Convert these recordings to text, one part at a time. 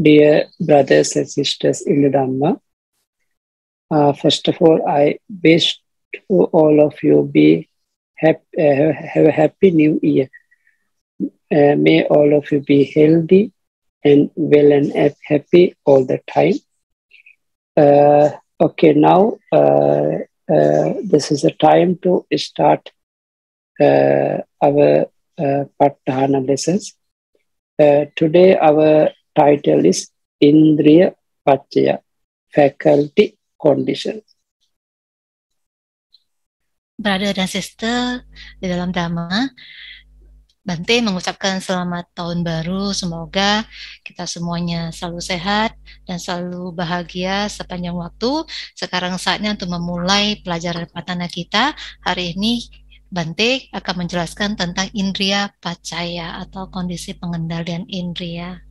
Dear brothers and sisters in the Dhamma, uh, first of all, I wish to all of you be happy, uh, have a happy new year. Uh, may all of you be healthy and well and happy all the time. Uh, okay, now uh, uh, this is the time to start our uh, Pattahana lessons. today, our title is Indriya Pachaya, Faculty Condition. Brother dan sister di dalam Dhamma, Bante mengucapkan selamat tahun baru. Semoga kita semuanya selalu sehat dan selalu bahagia sepanjang waktu. Sekarang saatnya untuk memulai pelajaran patana kita. Hari ini Bante akan menjelaskan tentang indria pacaya atau kondisi pengendalian indria.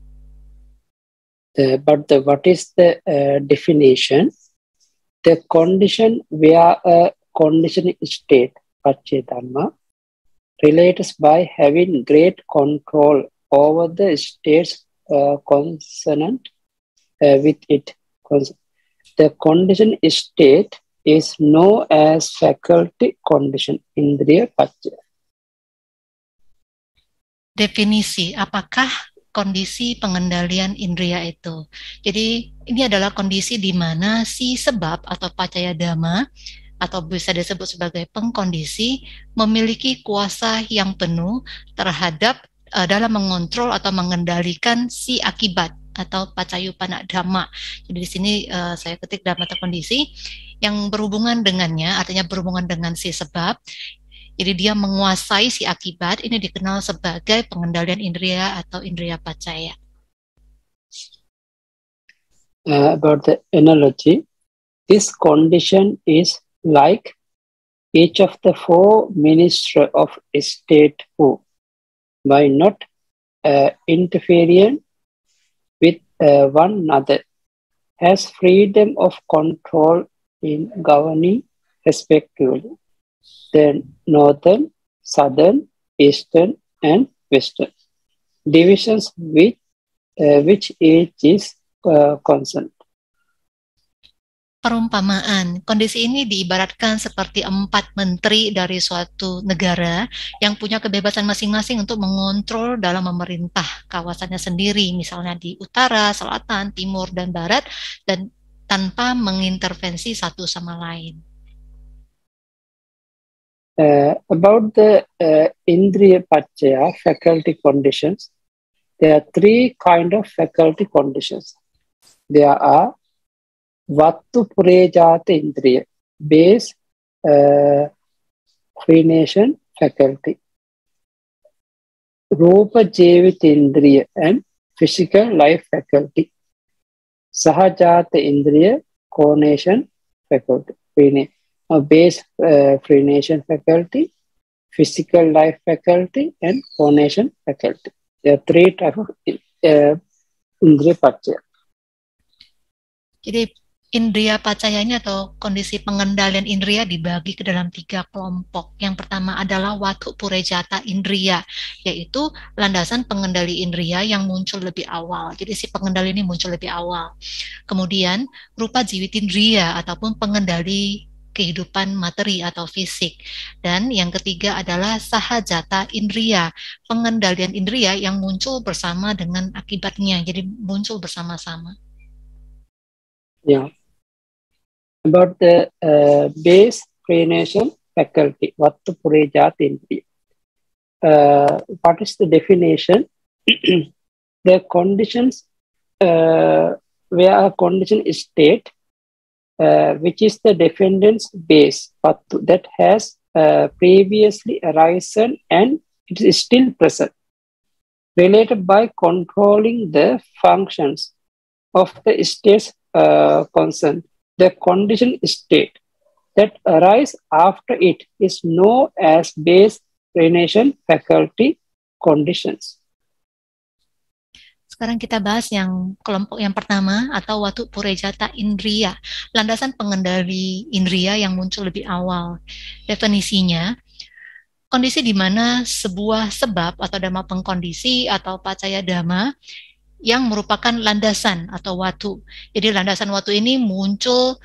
The, but the, what is the uh, definition? The condition are a condition state, Pachedhamma, relates by having great control over the states uh, consonant uh, with it. The condition state is known as faculty condition, Indriya Pachedhamma. Definisi, apakah kondisi pengendalian indria itu. Jadi ini adalah kondisi di mana si sebab atau pacaya dhamma atau bisa disebut sebagai pengkondisi memiliki kuasa yang penuh terhadap uh, dalam mengontrol atau mengendalikan si akibat atau pacayu panak dhamma. Jadi di sini uh, saya ketik dhamma atau kondisi yang berhubungan dengannya, artinya berhubungan dengan si sebab jadi dia menguasai si akibat, ini dikenal sebagai pengendalian indria atau indria pacaya. Uh, about the analogy, this condition is like each of the four ministers of state who, by not uh, interfering with uh, one another, has freedom of control in governing respectively then northern, southern, eastern, and western divisions with uh, which each is uh, concerned. Perumpamaan, kondisi ini diibaratkan seperti empat menteri dari suatu negara yang punya kebebasan masing-masing untuk mengontrol dalam memerintah kawasannya sendiri, misalnya di utara, selatan, timur, dan barat, dan tanpa mengintervensi satu sama lain. Uh, about the uh, Indriya Pachaya faculty conditions, there are three kind of faculty conditions. There are Vattu Purejata Indriya, base, uh, crenation faculty. Rupa Jevit Indriya and physical life faculty. Sahajata Indriya, coronation faculty, crenation. a base uh, faculty, physical life faculty, and coordination faculty. There are three types of uh, indriya pacaya. Jadi indria pacayanya atau kondisi pengendalian indria dibagi ke dalam tiga kelompok. Yang pertama adalah watu purejata indria, yaitu landasan pengendali indria yang muncul lebih awal. Jadi si pengendali ini muncul lebih awal. Kemudian rupa jiwit indria ataupun pengendali kehidupan materi atau fisik. Dan yang ketiga adalah sahajata indria, pengendalian indria yang muncul bersama dengan akibatnya, jadi muncul bersama-sama. Yeah. About the uh, base prenation faculty, what to purejat indria Uh, what is the definition? the conditions uh, where a condition state uh, which is the defendant's base, but that has uh, previously arisen and it is still present, related by controlling the functions of the state's uh, concerned. The condition state that arise after it is known as base relation faculty conditions. Sekarang kita bahas yang kelompok yang pertama atau watu purejata indria, landasan pengendali indria yang muncul lebih awal. Definisinya, kondisi di mana sebuah sebab atau dhamma pengkondisi atau pacaya dama yang merupakan landasan atau watu. Jadi landasan watu ini muncul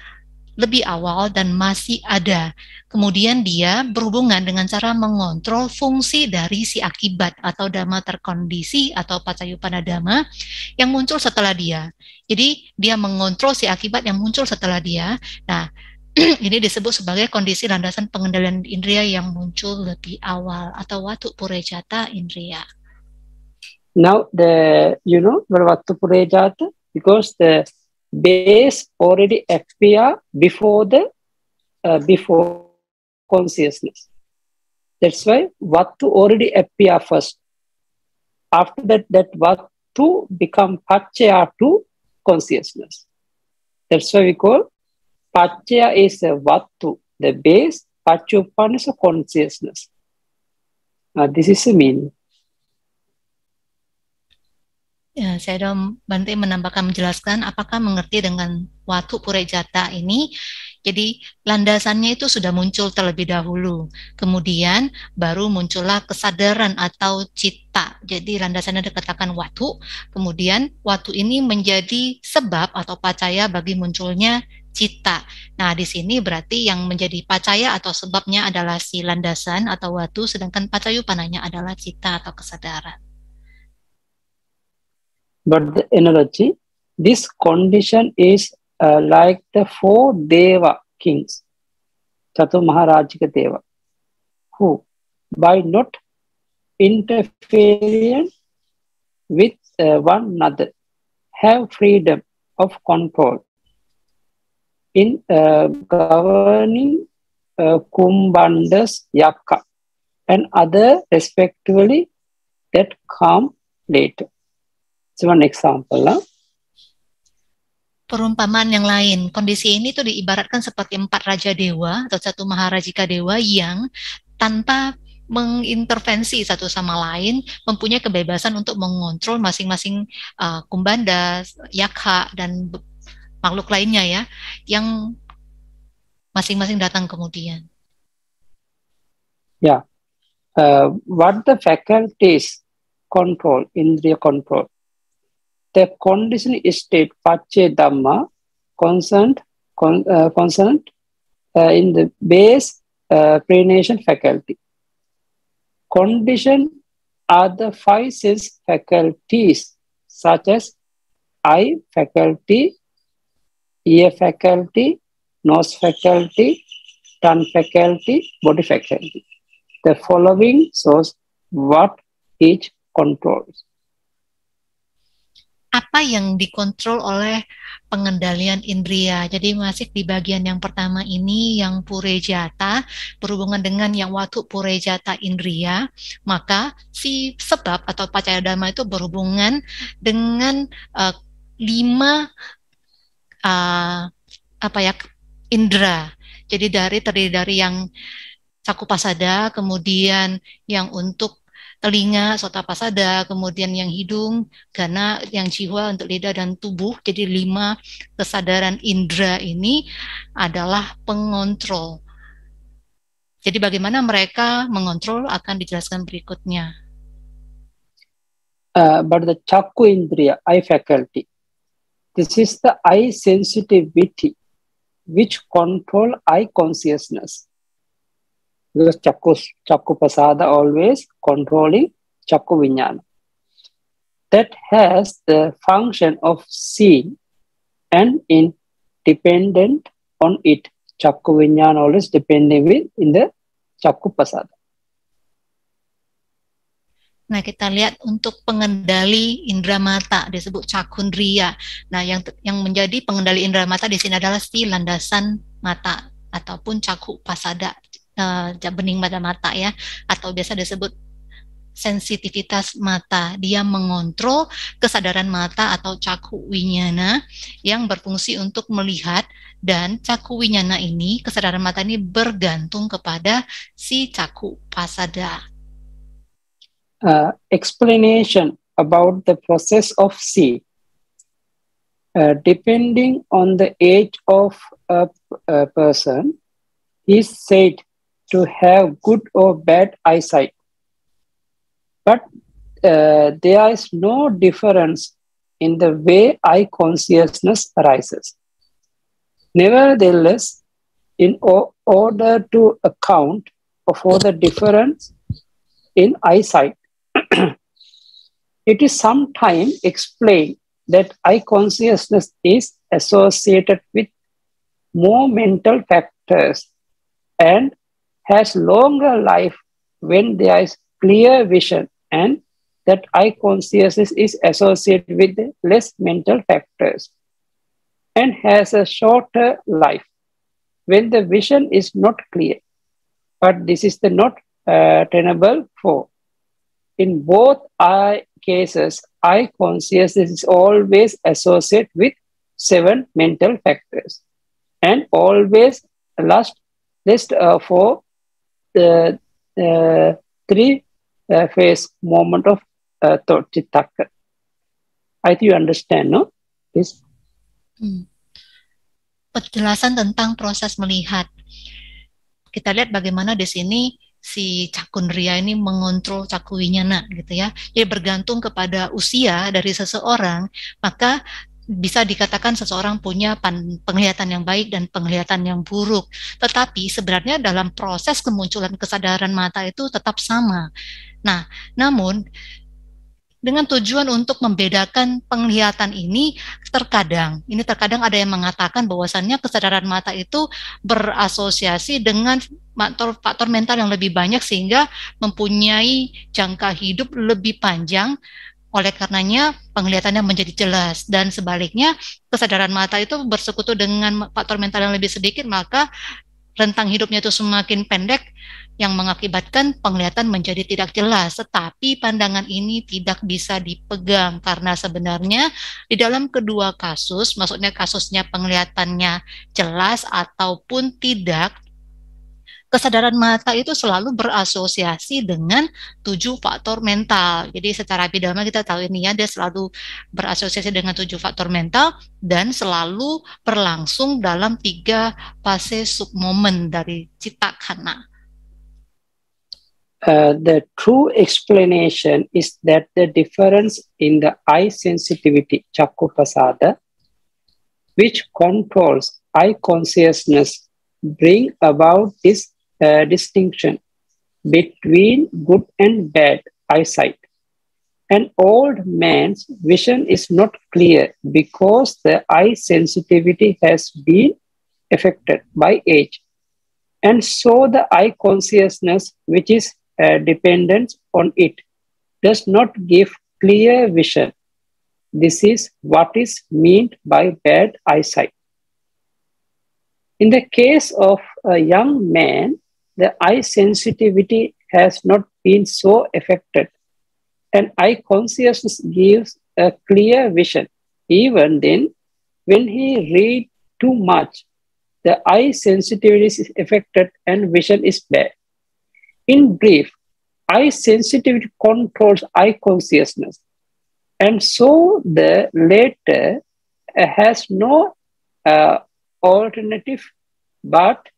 lebih awal dan masih ada. Kemudian dia berhubungan dengan cara mengontrol fungsi dari si akibat atau dharma terkondisi atau pacayupana dhamma yang muncul setelah dia. Jadi dia mengontrol si akibat yang muncul setelah dia. Nah, ini disebut sebagai kondisi landasan pengendalian indria yang muncul lebih awal atau watu purejata indria. Now the you know berwaktu purejata because the base already appear before the uh, before consciousness. That's why Vattu already appear first. After that, that Vattu become Pachaya to consciousness. That's why we call Pachaya is a Vattu, the base, Pachupan is a consciousness. Now, uh, this is the meaning. Ya, saya dong Bante menambahkan menjelaskan apakah mengerti dengan Watu jata ini. Jadi landasannya itu sudah muncul terlebih dahulu. Kemudian baru muncullah kesadaran atau cita. Jadi landasannya dikatakan Watu. Kemudian Watu ini menjadi sebab atau pacaya bagi munculnya cita. Nah, di sini berarti yang menjadi pacaya atau sebabnya adalah si landasan atau watu, sedangkan pacayu panahnya adalah cita atau kesadaran. But the analogy, this condition is uh, like the four Deva kings, Chatu Maharajika Deva, who by not interfering with uh, one another have freedom of control in uh, governing uh, Kumbandas Yakka and other respectively that come later. Cuman example. lah. Perumpamaan yang lain, kondisi ini tuh diibaratkan seperti empat raja dewa atau satu maharajika dewa yang tanpa mengintervensi satu sama lain, mempunyai kebebasan untuk mengontrol masing-masing uh, kumbanda, yakha, dan makhluk lainnya ya, yang masing-masing datang kemudian. Ya, yeah. uh, what the faculties control, indriya control, The condition state pache dhamma consonant con, uh, consonant uh, in the base uh, prenation faculty. Condition are the five sense faculties such as eye faculty, ear faculty, nose faculty, tongue faculty, body faculty. The following shows what each controls. apa yang dikontrol oleh pengendalian indria. Jadi masih di bagian yang pertama ini yang purejata berhubungan dengan yang waktu purejata indria, maka si sebab atau pacaya dharma itu berhubungan dengan uh, lima uh, apa ya indra. Jadi dari terdiri dari yang cakupasada kemudian yang untuk telinga, sota pasada, kemudian yang hidung, gana, yang jiwa untuk lidah dan tubuh. Jadi lima kesadaran indera ini adalah pengontrol. Jadi bagaimana mereka mengontrol akan dijelaskan berikutnya. Uh, but the chakku indriya, eye faculty, this is the eye sensitivity which control eye consciousness because chakku chakku prasada always controlling chakku vinyana that has the function of seeing and in dependent on it chakku vinyana always depending with in the chakku prasada Nah, kita lihat untuk pengendali indera mata disebut cakundria. Nah, yang yang menjadi pengendali indera mata di sini adalah si landasan mata ataupun cakup pasada uh, bening pada mata ya atau biasa disebut sensitivitas mata. Dia mengontrol kesadaran mata atau caku winyana yang berfungsi untuk melihat dan caku winyana ini, kesadaran mata ini bergantung kepada si caku pasada. Uh, explanation about the process of see. Uh, depending on the age of a, a person, is said. to have good or bad eyesight. But uh, there is no difference in the way eye consciousness arises. Nevertheless, in order to account for the difference in eyesight, it is sometimes explained that eye consciousness is associated with more mental factors and has longer life when there is clear vision and that eye consciousness is associated with less mental factors and has a shorter life when the vision is not clear. But this is the not uh, tenable for. In both eye cases, eye consciousness is always associated with seven mental factors and always last list uh, for the three uh, phase moment of uh, thought I think you understand, no? Yes. Hmm. Penjelasan tentang proses melihat. Kita lihat bagaimana di sini si Cakundria ini mengontrol cakuinya nak gitu ya. Jadi bergantung kepada usia dari seseorang, maka bisa dikatakan seseorang punya penglihatan yang baik dan penglihatan yang buruk. Tetapi sebenarnya dalam proses kemunculan kesadaran mata itu tetap sama. Nah, namun dengan tujuan untuk membedakan penglihatan ini terkadang ini terkadang ada yang mengatakan bahwasannya kesadaran mata itu berasosiasi dengan faktor faktor mental yang lebih banyak sehingga mempunyai jangka hidup lebih panjang oleh karenanya penglihatannya menjadi jelas dan sebaliknya kesadaran mata itu bersekutu dengan faktor mental yang lebih sedikit maka rentang hidupnya itu semakin pendek yang mengakibatkan penglihatan menjadi tidak jelas tetapi pandangan ini tidak bisa dipegang karena sebenarnya di dalam kedua kasus maksudnya kasusnya penglihatannya jelas ataupun tidak kesadaran mata itu selalu berasosiasi dengan tujuh faktor mental. Jadi secara pidama kita tahu ini ya, dia selalu berasosiasi dengan tujuh faktor mental dan selalu berlangsung dalam tiga fase submomen dari cita kana. Uh, the true explanation is that the difference in the eye sensitivity, chakku pasada, which controls eye consciousness, bring about this distinction between good and bad eyesight. An old man's vision is not clear because the eye sensitivity has been affected by age. And so the eye consciousness, which is uh, dependent on it, does not give clear vision. This is what is meant by bad eyesight. In the case of a young man the eye sensitivity has not been so affected, and eye consciousness gives a clear vision. Even then, when he read too much, the eye sensitivity is affected and vision is bad. In brief, eye sensitivity controls eye consciousness. And so the latter has no uh, alternative but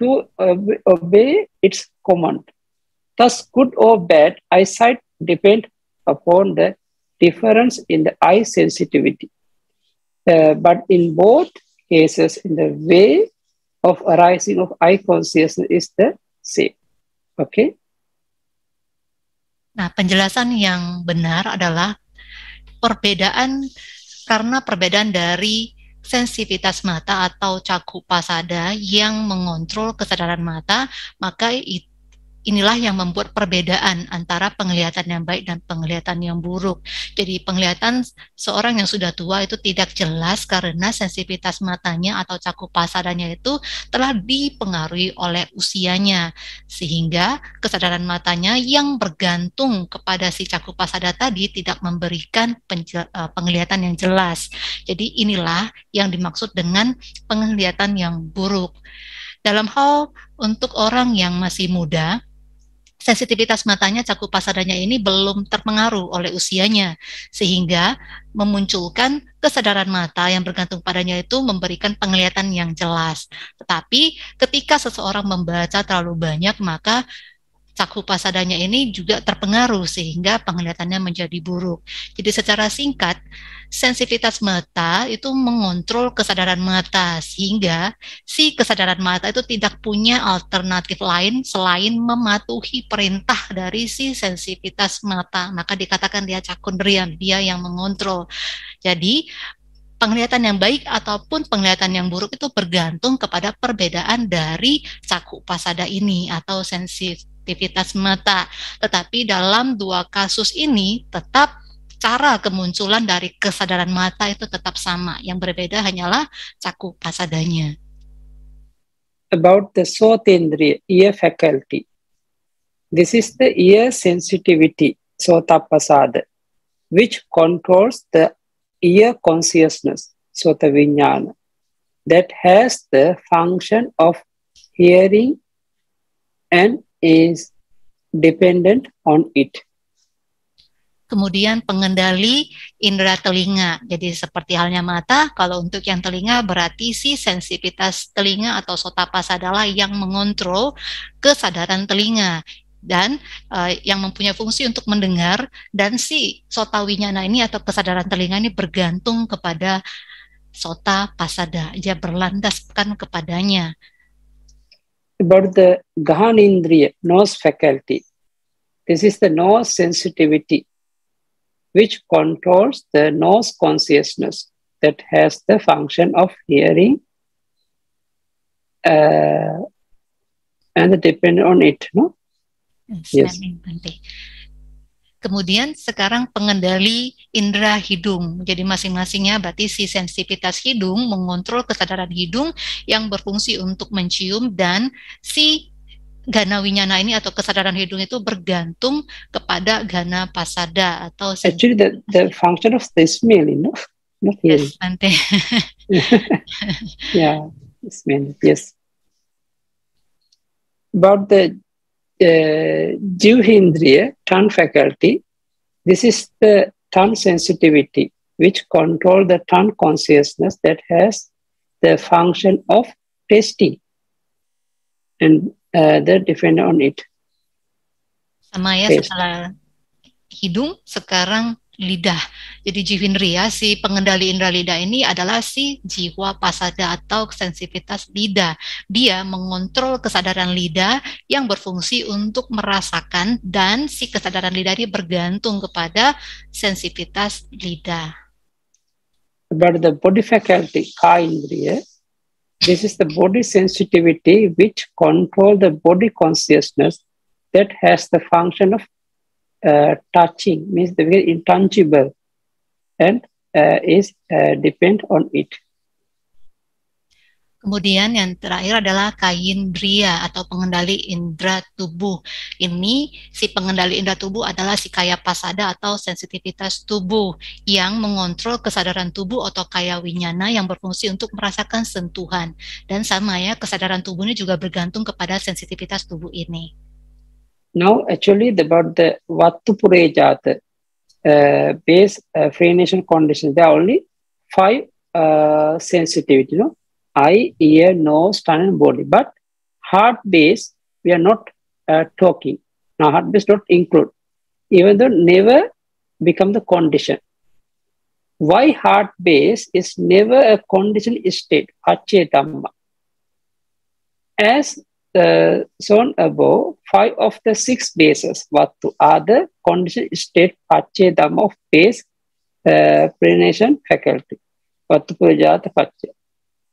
to uh, obey its command. Thus, good or bad eyesight depend upon the difference in the eye sensitivity. Uh, but in both cases, in the way of arising of eye consciousness is the same. Okay. Nah, penjelasan yang benar adalah perbedaan karena perbedaan dari sensitivitas mata atau cakup pasada yang mengontrol kesadaran mata, maka itu inilah yang membuat perbedaan antara penglihatan yang baik dan penglihatan yang buruk. Jadi penglihatan seorang yang sudah tua itu tidak jelas karena sensitivitas matanya atau cakup pasarannya itu telah dipengaruhi oleh usianya. Sehingga kesadaran matanya yang bergantung kepada si cakup pasada tadi tidak memberikan eh, penglihatan yang jelas. Jadi inilah yang dimaksud dengan penglihatan yang buruk. Dalam hal untuk orang yang masih muda, sensitivitas matanya cakup pasadanya ini belum terpengaruh oleh usianya sehingga memunculkan kesadaran mata yang bergantung padanya itu memberikan penglihatan yang jelas. Tetapi ketika seseorang membaca terlalu banyak maka cakupa sadanya ini juga terpengaruh sehingga penglihatannya menjadi buruk. Jadi secara singkat, sensitivitas mata itu mengontrol kesadaran mata sehingga si kesadaran mata itu tidak punya alternatif lain selain mematuhi perintah dari si sensitivitas mata. Maka dikatakan dia cakundrian, dia yang mengontrol. Jadi penglihatan yang baik ataupun penglihatan yang buruk itu bergantung kepada perbedaan dari cakupasada pasada ini atau sensitivitas aktivitas mata. Tetapi dalam dua kasus ini tetap cara kemunculan dari kesadaran mata itu tetap sama. Yang berbeda hanyalah cakup sadanya. About the soth indriya, ear faculty. This is the ear sensitivity, sotapasada, which controls the ear consciousness, sotavinyana, that has the function of hearing and is dependent on it. Kemudian pengendali indera telinga. Jadi seperti halnya mata, kalau untuk yang telinga berarti si sensitivitas telinga atau sotapas adalah yang mengontrol kesadaran telinga dan uh, yang mempunyai fungsi untuk mendengar dan si sotawinya. Nah ini atau kesadaran telinga ini bergantung kepada sota pasada ia berlandaskan kepadanya about the Ghanindriya, nose faculty. This is the nose sensitivity, which controls the nose consciousness that has the function of hearing uh, and depend on it. No? yes. Kemudian sekarang pengendali indera hidung. Jadi masing-masingnya berarti si sensitivitas hidung mengontrol kesadaran hidung yang berfungsi untuk mencium dan si gana winyana ini atau kesadaran hidung itu bergantung kepada gana pasada atau actually the, the function of the smell, you know, not Yes, nanti. yeah, smell. Yes. About the uh, Jivhendriya tongue faculty. This is the tongue sensitivity, which control the tongue consciousness that has the function of tasting and uh, they depend on it. Sama ya, Taste. setelah hidung sekarang lidah. Jadi jivinria si pengendali indera lidah ini adalah si jiwa pasada atau sensitivitas lidah. Dia mengontrol kesadaran lidah yang berfungsi untuk merasakan dan si kesadaran lidah ini bergantung kepada sensitivitas lidah. But the body faculty, ka indriya, this is the body sensitivity which control the body consciousness that has the function of uh, touching means the very intangible and uh, is uh, depend on it. Kemudian yang terakhir adalah kaindria atau pengendali indera tubuh. Ini si pengendali indera tubuh adalah si kaya pasada atau sensitivitas tubuh yang mengontrol kesadaran tubuh atau kaya winyana yang berfungsi untuk merasakan sentuhan. Dan sama ya, kesadaran tubuh ini juga bergantung kepada sensitivitas tubuh ini. Now, actually, about the Vattupure Jata uh, base uh, nation conditions, there are only five uh, sensitivity, you know, eye, ear, nose, tongue, and body. But heart base, we are not uh, talking. Now, heart base not include, even though never become the condition. Why heart base is never a condition state, Achetama. As the zone above, five of the six bases, Vattu, are the condition state Pachedam of base uh, pre-nation faculty, Vattu Purajata Pache.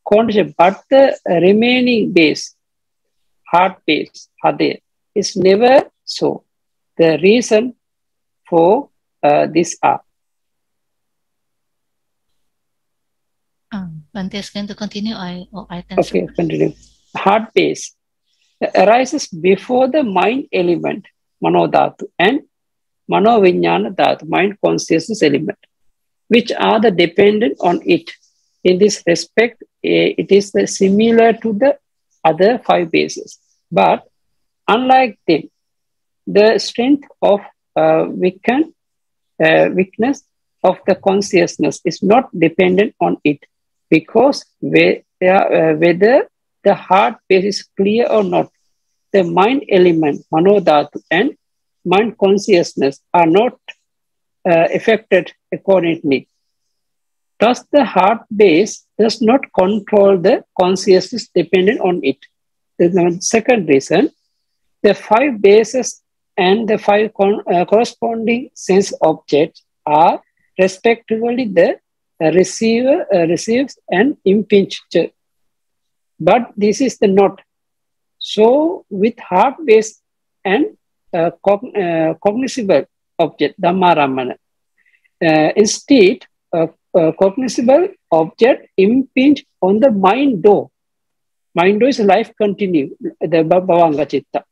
Condition, but the remaining base, hard base, Hade, is never so. The reason for uh, this are. Um, ah, Bante is going to continue. I, oh, I okay, continue. Hard base arises before the mind element, manodhatu, and manovinyana dhatu, mind consciousness element, which are the dependent on it. In this respect, eh, it is similar to the other five bases. But unlike them, the strength of uh, uh, weakness of the consciousness is not dependent on it because we, uh, whether the heart base is clear or not. The mind element, manodhatu, and mind consciousness are not uh, affected accordingly. Thus, the heart base does not control the consciousness dependent on it. The second reason, the five bases and the five con- uh, corresponding sense objects are respectively the uh, receiver, uh, receives, and impinged but this is the not. So with heart-based and uh, cog- uh, cognizable object, Dhammaramana, uh, instead, a, a uh, cognizable object impinge on the mind door. Mind door is life continue, the Bhavanga Chitta,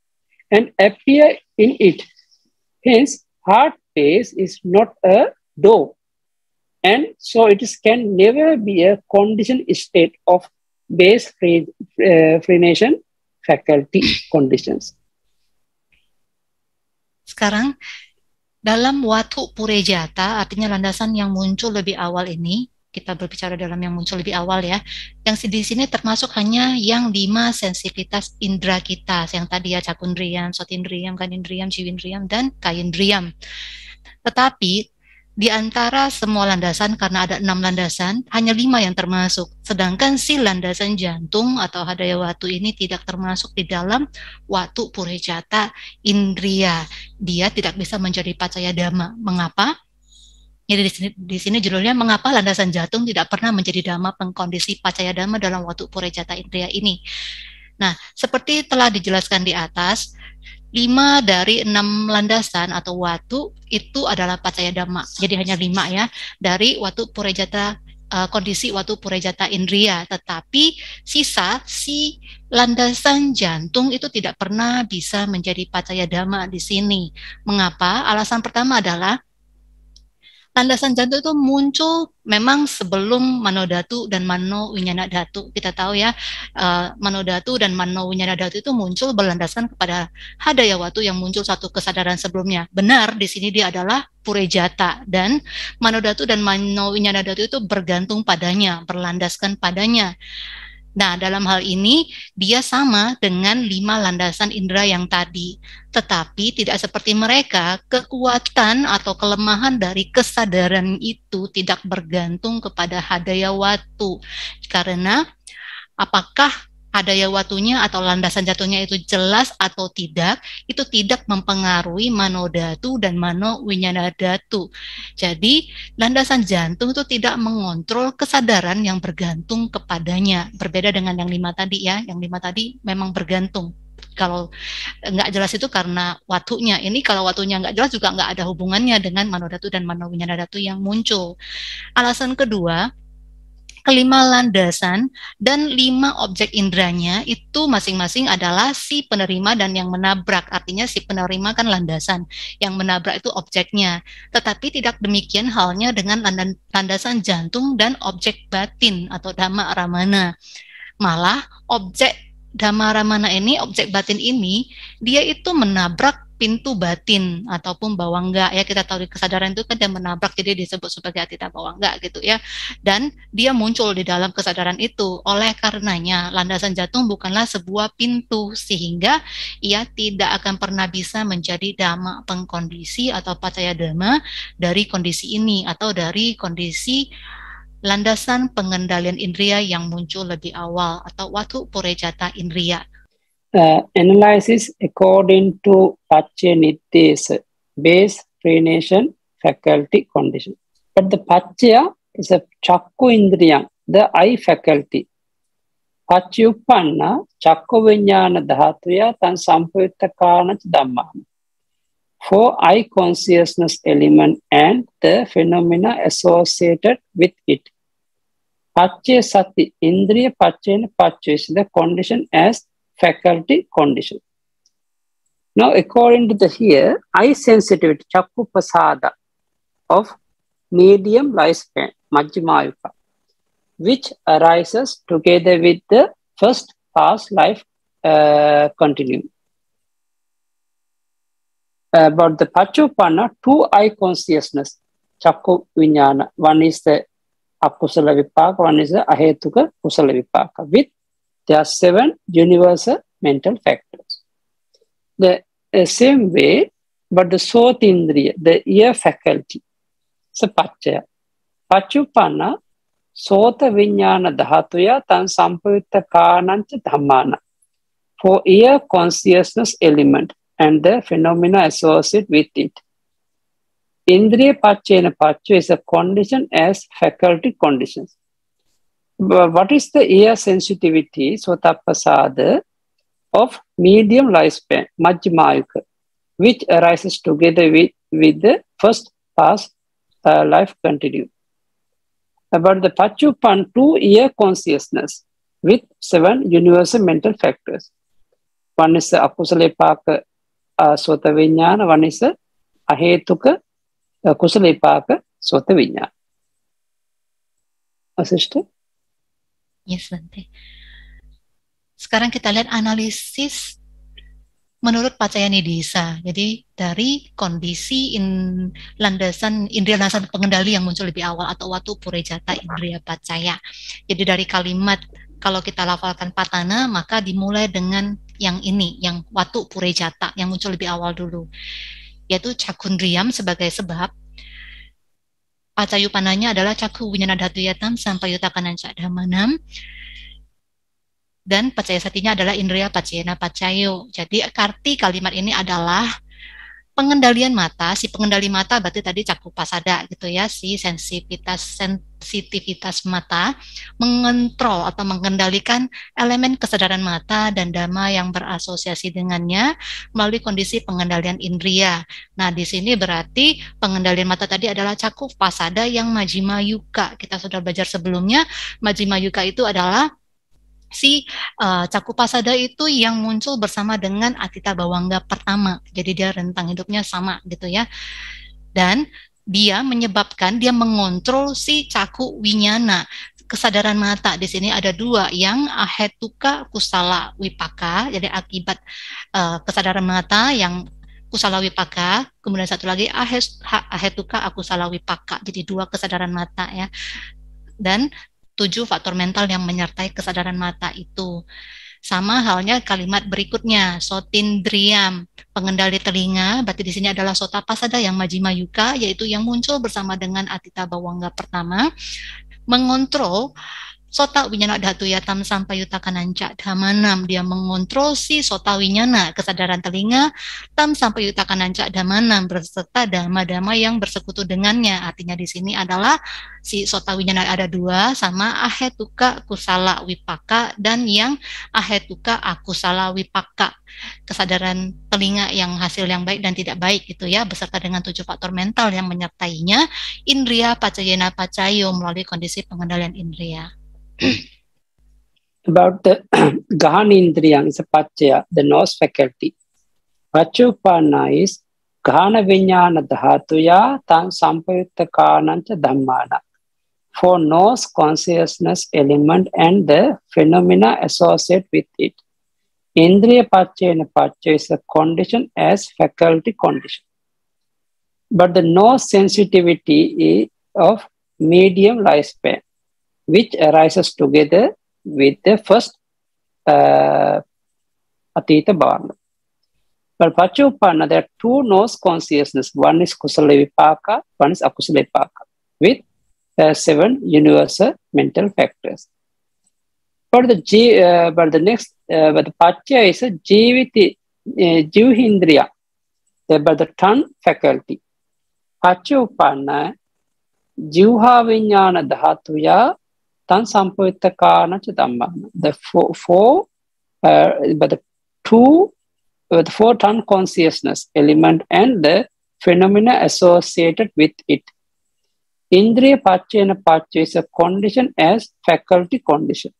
and appear in it. Hence, heart base is not a door. And so it is, can never be a conditioned state of base free, uh, eh, nation faculty conditions. Sekarang dalam watu purejata artinya landasan yang muncul lebih awal ini kita berbicara dalam yang muncul lebih awal ya. Yang di sini termasuk hanya yang lima sensitivitas indera kita, yang tadi ya cakundriyam, sotindriyam, kanindriyam, jiwindriyam, dan kayindriyam. Tetapi di antara semua landasan karena ada enam landasan hanya lima yang termasuk sedangkan si landasan jantung atau hadaya watu ini tidak termasuk di dalam watu purhecata indria dia tidak bisa menjadi pacaya dhamma mengapa jadi di sini, di sini judulnya mengapa landasan jantung tidak pernah menjadi dhamma pengkondisi pacaya dhamma dalam watu purhecata indria ini nah seperti telah dijelaskan di atas lima dari enam landasan atau watu itu adalah pacaya dhamma. Jadi hanya lima ya dari watu purejata e, kondisi watu purejata indria. Tetapi sisa si landasan jantung itu tidak pernah bisa menjadi pacaya dhamma di sini. Mengapa? Alasan pertama adalah Landasan jantung itu muncul memang sebelum Manodatu dan Mano Winyana Datu. Kita tahu ya, uh, eh, Manodatu dan Mano Winyana Datu itu muncul berlandasan kepada Hadayawatu yang muncul satu kesadaran sebelumnya. Benar, di sini dia adalah Purejata dan Manodatu dan Mano Winyana Datu itu bergantung padanya, berlandaskan padanya. Nah, dalam hal ini dia sama dengan lima landasan indera yang tadi, tetapi tidak seperti mereka, kekuatan atau kelemahan dari kesadaran itu tidak bergantung kepada hadaya waktu Karena apakah ada ya waktunya atau landasan jatuhnya itu jelas atau tidak, itu tidak mempengaruhi mano datu dan mano datu. Jadi, landasan jantung itu tidak mengontrol kesadaran yang bergantung kepadanya. Berbeda dengan yang lima tadi ya, yang lima tadi memang bergantung. Kalau nggak jelas itu karena waktunya. Ini kalau waktunya nggak jelas juga nggak ada hubungannya dengan mano datu dan mano datu yang muncul. Alasan kedua, kelima landasan dan lima objek indranya itu masing-masing adalah si penerima dan yang menabrak. Artinya si penerima kan landasan, yang menabrak itu objeknya. Tetapi tidak demikian halnya dengan landasan jantung dan objek batin atau dhamma ramana. Malah objek dhamma ramana ini, objek batin ini, dia itu menabrak pintu batin ataupun bawangga ya kita tahu di kesadaran itu kan dia menabrak jadi disebut sebagai hati atita bawangga gitu ya dan dia muncul di dalam kesadaran itu oleh karenanya landasan jatuh bukanlah sebuah pintu sehingga ia tidak akan pernah bisa menjadi dama pengkondisi atau pacaya dama dari kondisi ini atau dari kondisi landasan pengendalian indria yang muncul lebih awal atau waktu purejata indria uh, analysis according to Pachyanitis base prenation faculty condition. But the Pachya is a Chakku indriya, the eye faculty. Pachyupanna Chakku Vinyana Dhatuya Tan Sampavita Karnach dhamma For eye consciousness element and the phenomena associated with it. Pachya Sati Indriya Pachya Pachya is the condition as faculty condition. Now, according to the here, eye sensitivity, chakku pasada, of medium lifespan, majjhimayuka, which arises together with the first past life uh, continuum. About the Pachupanna, two eye consciousness, chakku vinyana. One is the akusala vipaka, one is the ahetuka kusala vipaka, with there are seven universal mental factors. The uh, same way, but the Soth Indriya, the ear faculty, is a Pachaya. Pachupanna, Sotha Vinyana Dhatuya, Tan Sampavita Kaanancha Dhammana. For ear consciousness element and the phenomena associated with it. Indriya na Pachu is a condition as faculty conditions what is the ear sensitivity, sotapasada, of medium lifespan, majjhimayuka, which arises together with, with the first pass uh, life continuum? About the Pachupan two consciousness with seven universal mental factors. One is the Akusalepaka uh, Sota one is the Ahetuka uh, Kusalepaka Sota Assistant? Yes, Bante. Sekarang kita lihat analisis menurut Pacaya Nidisa. Jadi dari kondisi in landasan indria landasan pengendali yang muncul lebih awal atau waktu purejata indria pacaya. Jadi dari kalimat kalau kita lafalkan patana maka dimulai dengan yang ini, yang watu purejata yang muncul lebih awal dulu. Yaitu cakundriam sebagai sebab pananya adalah sampai cakhu kanan cak dhamanam dan pacaya satinya adalah indria pacayana pacayo. Jadi arti kalimat ini adalah pengendalian mata, si pengendali mata berarti tadi cakup pasada gitu ya, si sensitivitas sensitivitas mata mengontrol atau mengendalikan elemen kesadaran mata dan dama yang berasosiasi dengannya melalui kondisi pengendalian indria. Nah, di sini berarti pengendalian mata tadi adalah cakup pasada yang majima yuka. Kita sudah belajar sebelumnya, majima yuka itu adalah si uh, eh, Cakupasada itu yang muncul bersama dengan Atita Bawangga pertama. Jadi dia rentang hidupnya sama gitu ya. Dan dia menyebabkan dia mengontrol si Caku Winyana kesadaran mata di sini ada dua yang ahetuka kusala wipaka jadi akibat uh, kesadaran mata yang kusala wipaka kemudian satu lagi ahetuka aku wipaka jadi dua kesadaran mata ya dan tujuh faktor mental yang menyertai kesadaran mata itu. Sama halnya kalimat berikutnya, sotindriam, pengendali telinga, berarti di sini adalah sota pasada yang majima yuka, yaitu yang muncul bersama dengan atita bawangga pertama, mengontrol sota winyana dhatuya tam yuta kananca damanam dia mengontrol si sota winyana kesadaran telinga tam sampai yuta kananca damanam berserta dhamma-dhamma yang bersekutu dengannya artinya di sini adalah si sota winyana ada dua sama ahetuka kusala wipaka dan yang ahetuka akusala wipaka kesadaran telinga yang hasil yang baik dan tidak baik gitu ya beserta dengan tujuh faktor mental yang menyertainya indria pacayena pacayo melalui kondisi pengendalian indria. about the Gahanindriyam is a the nose faculty. Pachupana is Ghana Vinyana Dhatuya Tam Sampayutta Dhammana. For nose consciousness element and the phenomena associated with it. Indriya Pachayana Pachaya is a condition as faculty condition. But the nose sensitivity of medium lifespan which arises together with the first uh, atita bhavana. But Pachupanna, there are two nose consciousness. One is Kusala Vipaka, one is Akusala Vipaka, with uh, seven universal mental factors. But the, uh, but the next, uh, but the Pachya is a Jiviti, uh, Jivhindriya, but the tongue faculty. Pachupanna, Jivha Vinyana Dhatuya tan sampavita kana cha The four, four uh, but the two, the four ton consciousness element and the phenomena associated with it. Indriya and Pachya is a condition as faculty condition.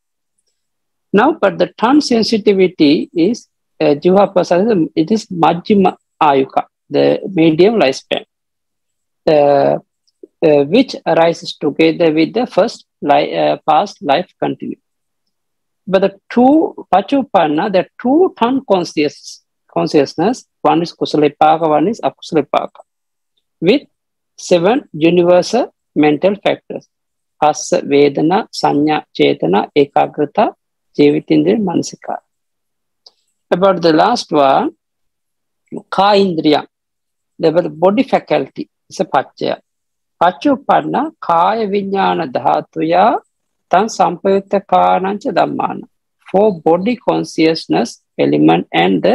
Now, but the ton sensitivity is uh, it is Majjima Ayuka, the medium lifespan, uh, uh, which arises together with the first li- uh, past life continue. But the two pachupanna, the two ton conscious, consciousness, one is kusalipaka, one is akusalipaka, with seven universal mental factors. පස්ස Vedana, Sanya, චේතන ඒකාග්‍රතා jivitindri, Manasika. about the last one ka indriya the body faculty is a pachaya පච්චුප්පන්න කාය විඥාන ධාතුයා තන් සම්පයුත්ත කානංච ධම්මාන for body consciousness element and the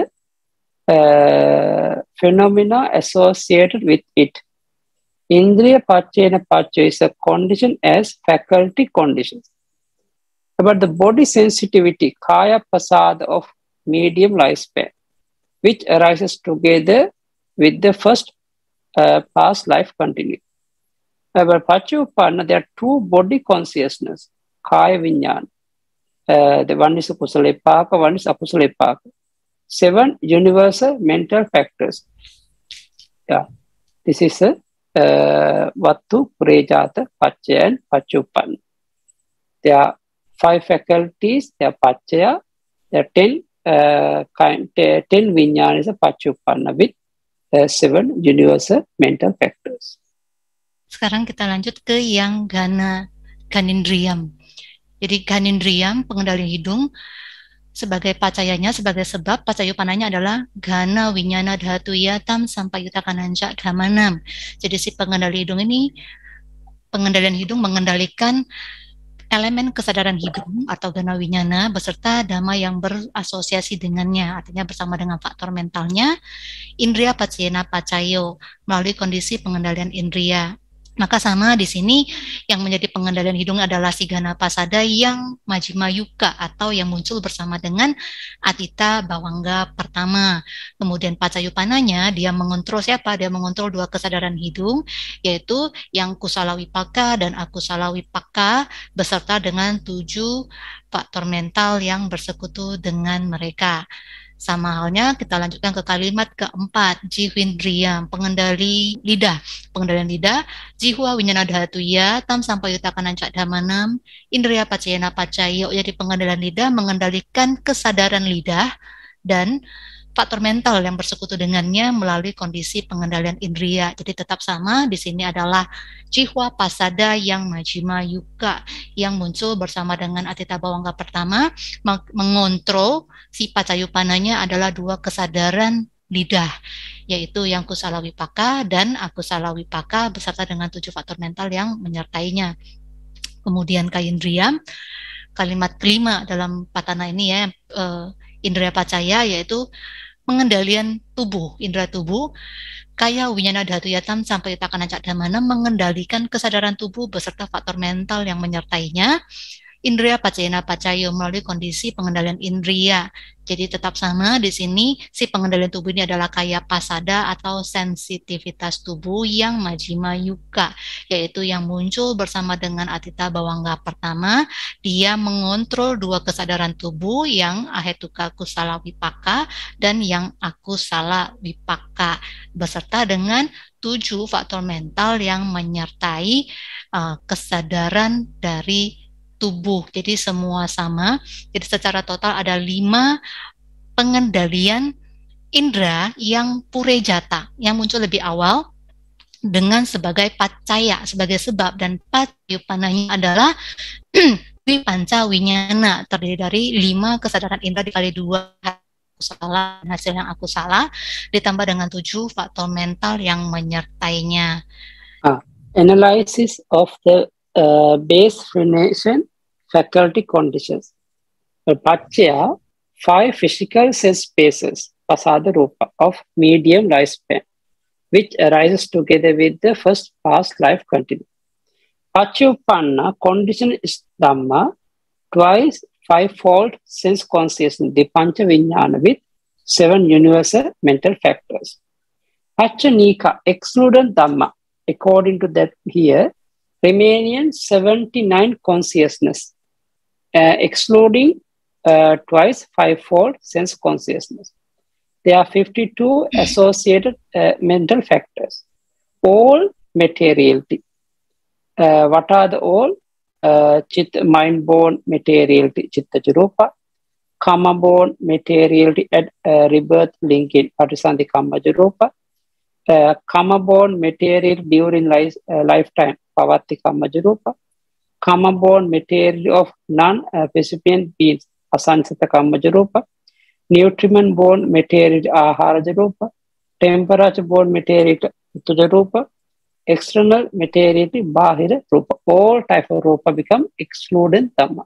uh, phenomena associated with it. Indriya pachya Pachena pachya is a condition as faculty conditions. About the body sensitivity, Kaya Pasada of medium lifespan, which arises together with the first uh, past life continuum. Uh, but there are two body consciousness, Kaya Vinyana. Uh, the one is Kusala Ipaka, one is Akusala Ipaka. Seven universal mental factors. Yeah. This is a uh, Vattu prejata Pachaya and Pratyupanna. There are five faculties, there are there are ten, uh, kind, uh, ten Vinyana is a Pratyupanna with uh, seven universal mental factors. sekarang kita lanjut ke yang gana ganindriam. Jadi ganindriam pengendali hidung sebagai pacayanya sebagai sebab pananya adalah gana winyana dhatu yatam tam sampayuta kananja dhamanam. Jadi si pengendali hidung ini pengendalian hidung mengendalikan elemen kesadaran hidung atau gana winyana beserta dhamma yang berasosiasi dengannya, artinya bersama dengan faktor mentalnya, indria pacayana pacayo melalui kondisi pengendalian indria maka sama di sini yang menjadi pengendalian hidung adalah si pasada yang majima yuka atau yang muncul bersama dengan atita bawangga pertama. Kemudian pacayupananya dia mengontrol siapa? Dia mengontrol dua kesadaran hidung yaitu yang kusalawipaka dan akusalawipaka beserta dengan tujuh faktor mental yang bersekutu dengan mereka. Sama halnya kita lanjutkan ke kalimat keempat, jihwindriyam, pengendali lidah. Pengendalian lidah, jihwa winyana dhatuya, tam sampai sampayuta cak dhamanam, indriya pacayana pacayo, jadi pengendalian lidah mengendalikan kesadaran lidah dan faktor mental yang bersekutu dengannya melalui kondisi pengendalian indria. Jadi tetap sama di sini adalah jiwa pasada yang majima yuka yang muncul bersama dengan atita bawangga pertama mengontrol si pacayupananya adalah dua kesadaran lidah yaitu yang kusala wipaka dan akusala wipaka beserta dengan tujuh faktor mental yang menyertainya. Kemudian kaindriam kalimat kelima dalam patana ini ya eh, indera pacaya yaitu pengendalian tubuh, indera tubuh, kaya winyana yatam sampai takana cak mana mengendalikan kesadaran tubuh beserta faktor mental yang menyertainya indria pacayana pacayo melalui kondisi pengendalian indria. Jadi tetap sama di sini si pengendalian tubuh ini adalah kaya pasada atau sensitivitas tubuh yang majima yuka, yaitu yang muncul bersama dengan atita bawangga pertama. Dia mengontrol dua kesadaran tubuh yang ahetuka kusala wipaka dan yang aku salah wipaka beserta dengan tujuh faktor mental yang menyertai uh, kesadaran dari tubuh. Jadi semua sama. Jadi secara total ada lima pengendalian indera yang pure jatah yang muncul lebih awal dengan sebagai pacaya sebagai sebab dan panahnya adalah di panca winyana terdiri dari lima kesadaran indera dikali dua salah hasil yang aku salah ditambah dengan tujuh faktor mental yang menyertainya. Ah, analysis of the uh, base formation faculty conditions. Pachya, five physical sense spaces, pasada rupa, of medium lifespan, which arises together with the first past life continuum. Pachupanna condition is Dhamma, twice fivefold sense consciousness, the pancha vinyana, with seven universal mental factors. Pachanika, excludent Dhamma, according to that here, remaining 79 consciousness uh, excluding uh, twice fivefold sense consciousness. There are 52 associated uh, mental factors, all materiality. Uh, what are the all? Uh, chitta mind born materiality, chitta jirupa karma born materiality at uh, rebirth linking, patisandhi karma jurupa, karma born material during life, lifetime, pavati karma jurupa, common bone material of non-percipient beings අසංසත කම්මජ රූප nutriment bone material ආහාරජ රූප temperature bone material උතුජ රූප external material බාහිර රූප all type of රූප become excluded dhamma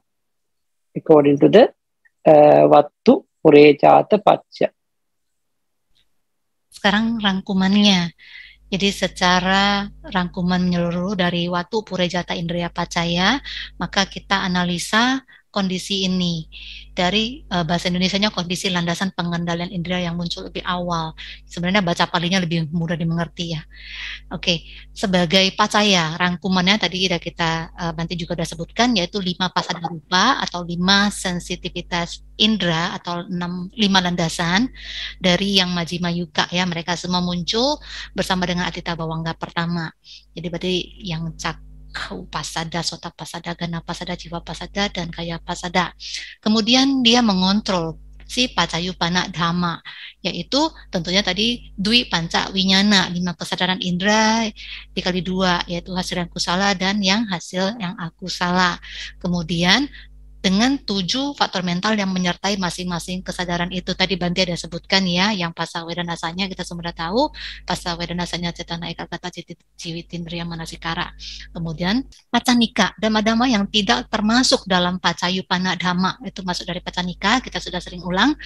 according to the uh, vattu purejata pacca sekarang rangkumannya Jadi secara rangkuman menyeluruh dari Watu Purejata Indriya Pacaya, maka kita analisa kondisi ini dari uh, bahasa Indonesia-nya kondisi landasan pengendalian indera yang muncul lebih awal. Sebenarnya baca palinya lebih mudah dimengerti ya. Oke, sebagai pacaya rangkumannya tadi sudah kita uh, nanti juga sudah sebutkan yaitu lima pasal rupa atau lima sensitivitas indera atau enam lima landasan dari yang Majima Yuka ya mereka semua muncul bersama dengan Atita Bawangga pertama. Jadi berarti yang cak kau pasada, sota pasada, gana pasada, jiwa pasada, dan kaya pasada. Kemudian dia mengontrol si pacayu panak dhamma yaitu tentunya tadi dwi panca winyana lima kesadaran indera dikali dua yaitu hasil yang kusala dan yang hasil yang aku salah kemudian dengan tujuh faktor mental yang menyertai masing-masing kesadaran itu. Tadi Banti ada sebutkan ya, yang pasal wedan asanya kita sudah tahu, pasal wedan asanya cetana naik kata ciwitin beriya manasikara. Kemudian pacanika, dhamma-dhamma yang tidak termasuk dalam pacayu pacayupana dhamma, itu masuk dari pacanika, kita sudah sering ulang.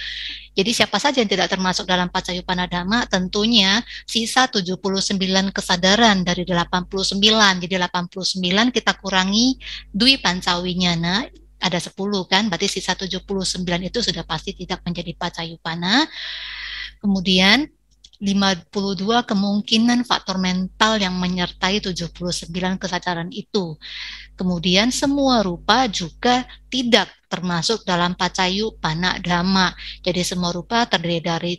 Jadi siapa saja yang tidak termasuk dalam pacayu pacayupana dhamma, tentunya sisa 79 kesadaran dari 89. Jadi 89 kita kurangi dwi pancawinyana, ada 10 kan, berarti sisa 79 itu sudah pasti tidak menjadi pacayupana. Kemudian 52 kemungkinan faktor mental yang menyertai 79 kesadaran itu. Kemudian semua rupa juga tidak termasuk dalam pacayu panak dhamma. Jadi semua rupa terdiri dari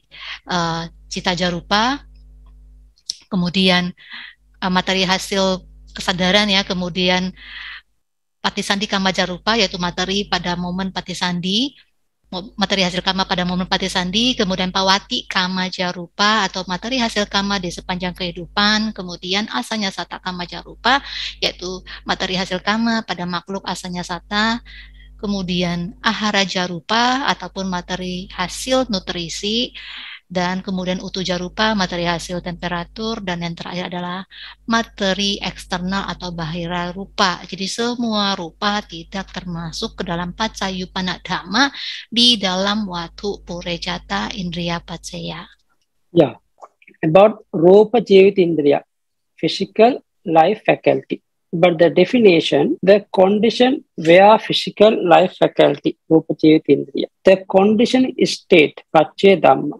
uh, cita jarupa, kemudian uh, materi hasil kesadaran ya, kemudian Pati patisandi kamajarupa yaitu materi pada momen pati sandi materi hasil kama pada momen pati sandi kemudian pawati jarupa atau materi hasil kama di sepanjang kehidupan kemudian asanya sata jarupa, yaitu materi hasil kama pada makhluk asanya sata kemudian ahara jarupa ataupun materi hasil nutrisi dan kemudian utuh jarupa materi hasil temperatur, dan yang terakhir adalah materi eksternal atau bahira rupa. Jadi semua rupa tidak termasuk ke dalam pacayu panadhama di dalam watu purecata indria pacaya. Yeah, about rupa jivit indria, physical life faculty. But the definition, the condition where physical life faculty, rupa jivit indria. the condition state, pacaya dhamma.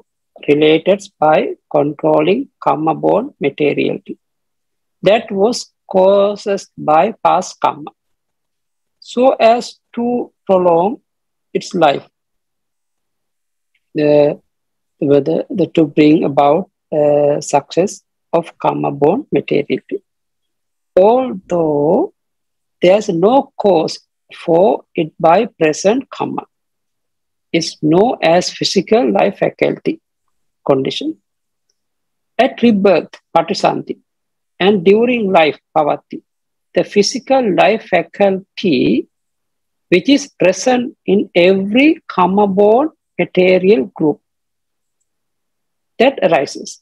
related by controlling karma born materiality that was caused by past karma so as to prolong its life the, whether the to bring about uh, success of karma born materiality although there's no cause for it by present karma is known as physical life faculty condition. At rebirth, patisanti, and during life, pavati, the physical life faculty, which is present in every karma-born material group that arises,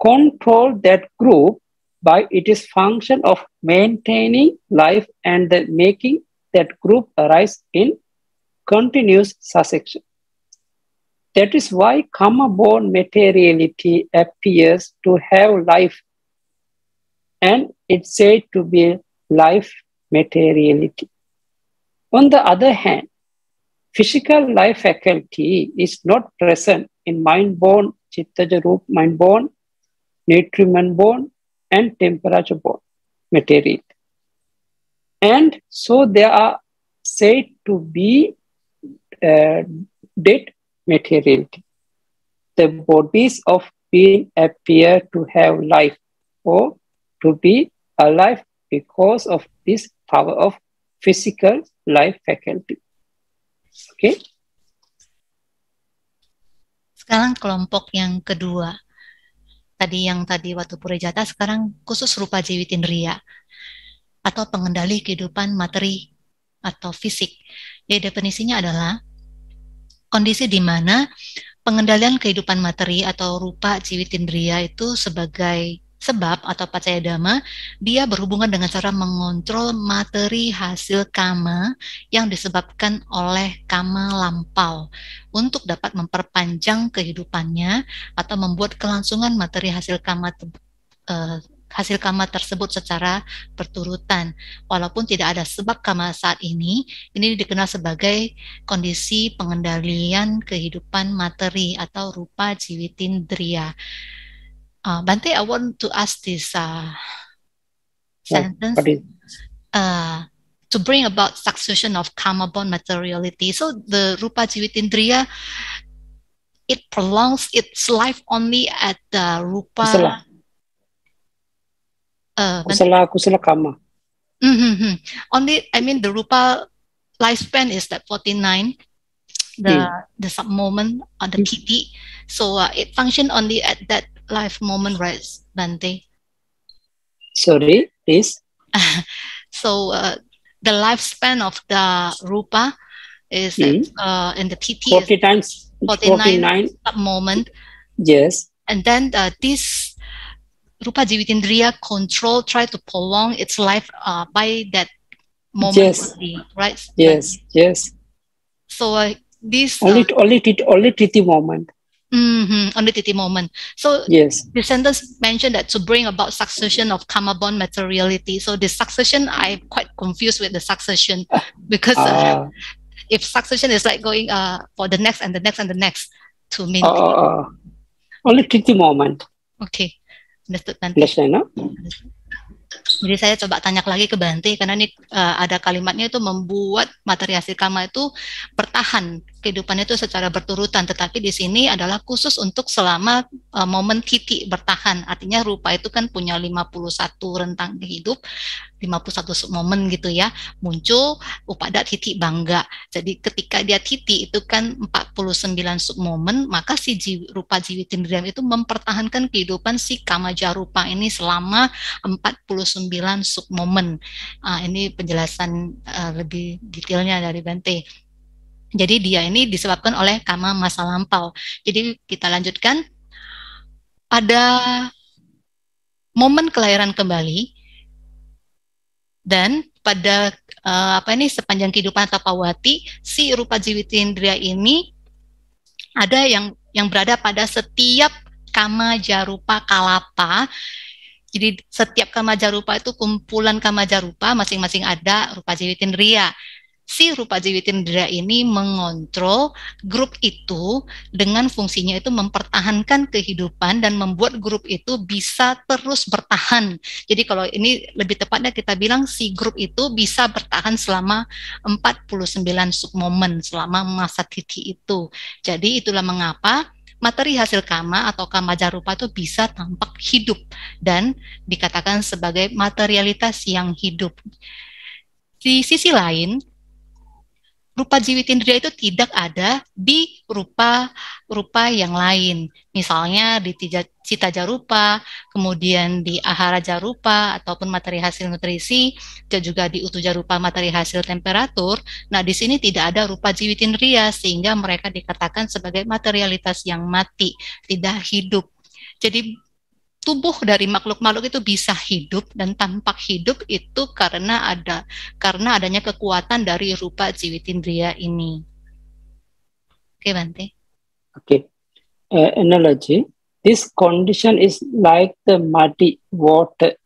control that group by its function of maintaining life and the making that group arise in continuous succession. That is why karma born materiality appears to have life and it's said to be life materiality. On the other hand, physical life faculty is not present in mind born, chittaja roop mind born, nutriment born, and temperature born material. And so they are said to be uh, dead materiality. The bodies of being appear to have life or to be alive because of this power of physical life faculty. Oke. Okay? Sekarang kelompok yang kedua. Tadi yang tadi waktu pura jata, sekarang khusus rupa jiwitindriya atau pengendali kehidupan materi atau fisik. Jadi definisinya adalah kondisi di mana pengendalian kehidupan materi atau rupa jiwitindria itu sebagai sebab atau pacaya dama dia berhubungan dengan cara mengontrol materi hasil kama yang disebabkan oleh kama lampau untuk dapat memperpanjang kehidupannya atau membuat kelangsungan materi hasil kama eh, hasil kama tersebut secara berturutan. Walaupun tidak ada sebab kama saat ini, ini dikenal sebagai kondisi pengendalian kehidupan materi atau rupa jiwitindria. Uh, Bante, I want to ask this uh, sentence uh, to bring about succession of karma bond materiality. So the rupa jiwitindriya, it prolongs its life only at the rupa uh, kusala kusala Mm-hmm. mm-hmm. Only I mean the rupa lifespan is that 49 the mm. the sub moment on uh, the hmm. PT. So uh, it function only at that life moment, right, Bante? Sorry, please. so uh, the lifespan of the rupa is mm. at, uh, in the PT 40 times. 49, 49 sub moment. Yes. And then uh, this Rupa Jivitindriya control, try to prolong its life uh, by that moment yes. Only, right? Yes, yes. So uh, this only uh, only only treaty moment. Mm-hmm, only treaty moment. So yes, the sentence mentioned that to bring about succession of karma bond materiality. So the succession, I'm quite confused with the succession ah. because uh, ah. if succession is like going uh, for the next and the next and the next to maintain. Ah, only treaty moment. Okay. nanti. Understood, no? Jadi saya coba tanya lagi ke Banti karena ini uh, ada kalimatnya itu membuat materi hasil kama itu bertahan kehidupannya itu secara berturutan, tetapi di sini adalah khusus untuk selama uh, momen titik bertahan. Artinya rupa itu kan punya 51 rentang hidup, 51 momen gitu ya, muncul upada titik bangga. Jadi ketika dia titik itu kan 49 momen, maka si jiwa, rupa jiwi tindriam itu mempertahankan kehidupan si kamaja rupa ini selama 49 momen. Uh, ini penjelasan uh, lebih detailnya dari Bante. Jadi dia ini disebabkan oleh kama masa lampau. Jadi kita lanjutkan pada momen kelahiran kembali dan pada uh, apa ini sepanjang kehidupan tapawati si rupa jiwitindria ini ada yang yang berada pada setiap kama jarupa kalapa jadi setiap kama jarupa itu kumpulan kama jarupa masing-masing ada rupa jiwitindria si rupa jiwitindra ini mengontrol grup itu dengan fungsinya itu mempertahankan kehidupan dan membuat grup itu bisa terus bertahan. Jadi kalau ini lebih tepatnya kita bilang si grup itu bisa bertahan selama 49 submomen selama masa titik itu. Jadi itulah mengapa materi hasil kama atau kama jarupa itu bisa tampak hidup dan dikatakan sebagai materialitas yang hidup. Di sisi lain, rupa jiwitindria itu tidak ada di rupa rupa yang lain. Misalnya di cita jarupa, kemudian di ahara jarupa ataupun materi hasil nutrisi, dan juga di utu jarupa materi hasil temperatur. Nah, di sini tidak ada rupa jiwitindria sehingga mereka dikatakan sebagai materialitas yang mati, tidak hidup. Jadi tubuh dari makhluk-makhluk itu bisa hidup dan tampak hidup itu karena ada karena adanya kekuatan dari rupa jiwitindriya ini. Oke, okay, Bante. Oke. Okay. Uh, eh, analogy. This condition is like the muddy water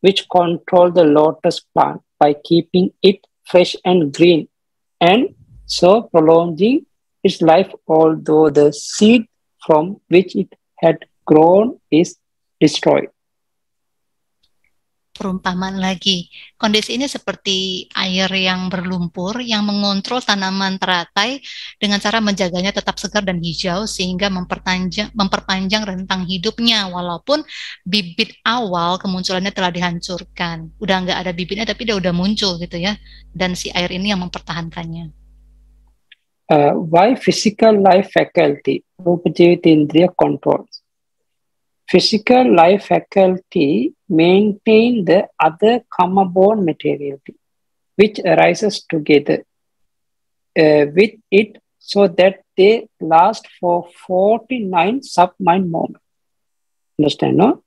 which control the lotus plant by keeping it fresh and green and so prolonging its life although the seed from which it had grown is Destroy. Perumpamaan lagi, kondisi ini seperti air yang berlumpur yang mengontrol tanaman teratai dengan cara menjaganya tetap segar dan hijau sehingga memperpanjang, memperpanjang rentang hidupnya walaupun bibit awal kemunculannya telah dihancurkan. Udah nggak ada bibitnya tapi dia udah muncul gitu ya. Dan si air ini yang mempertahankannya. Uh, why physical life faculty, indria controls? physical life faculty maintain the other karma-born materiality, which arises together uh, with it so that they last for 49 submind moments. Understand, no?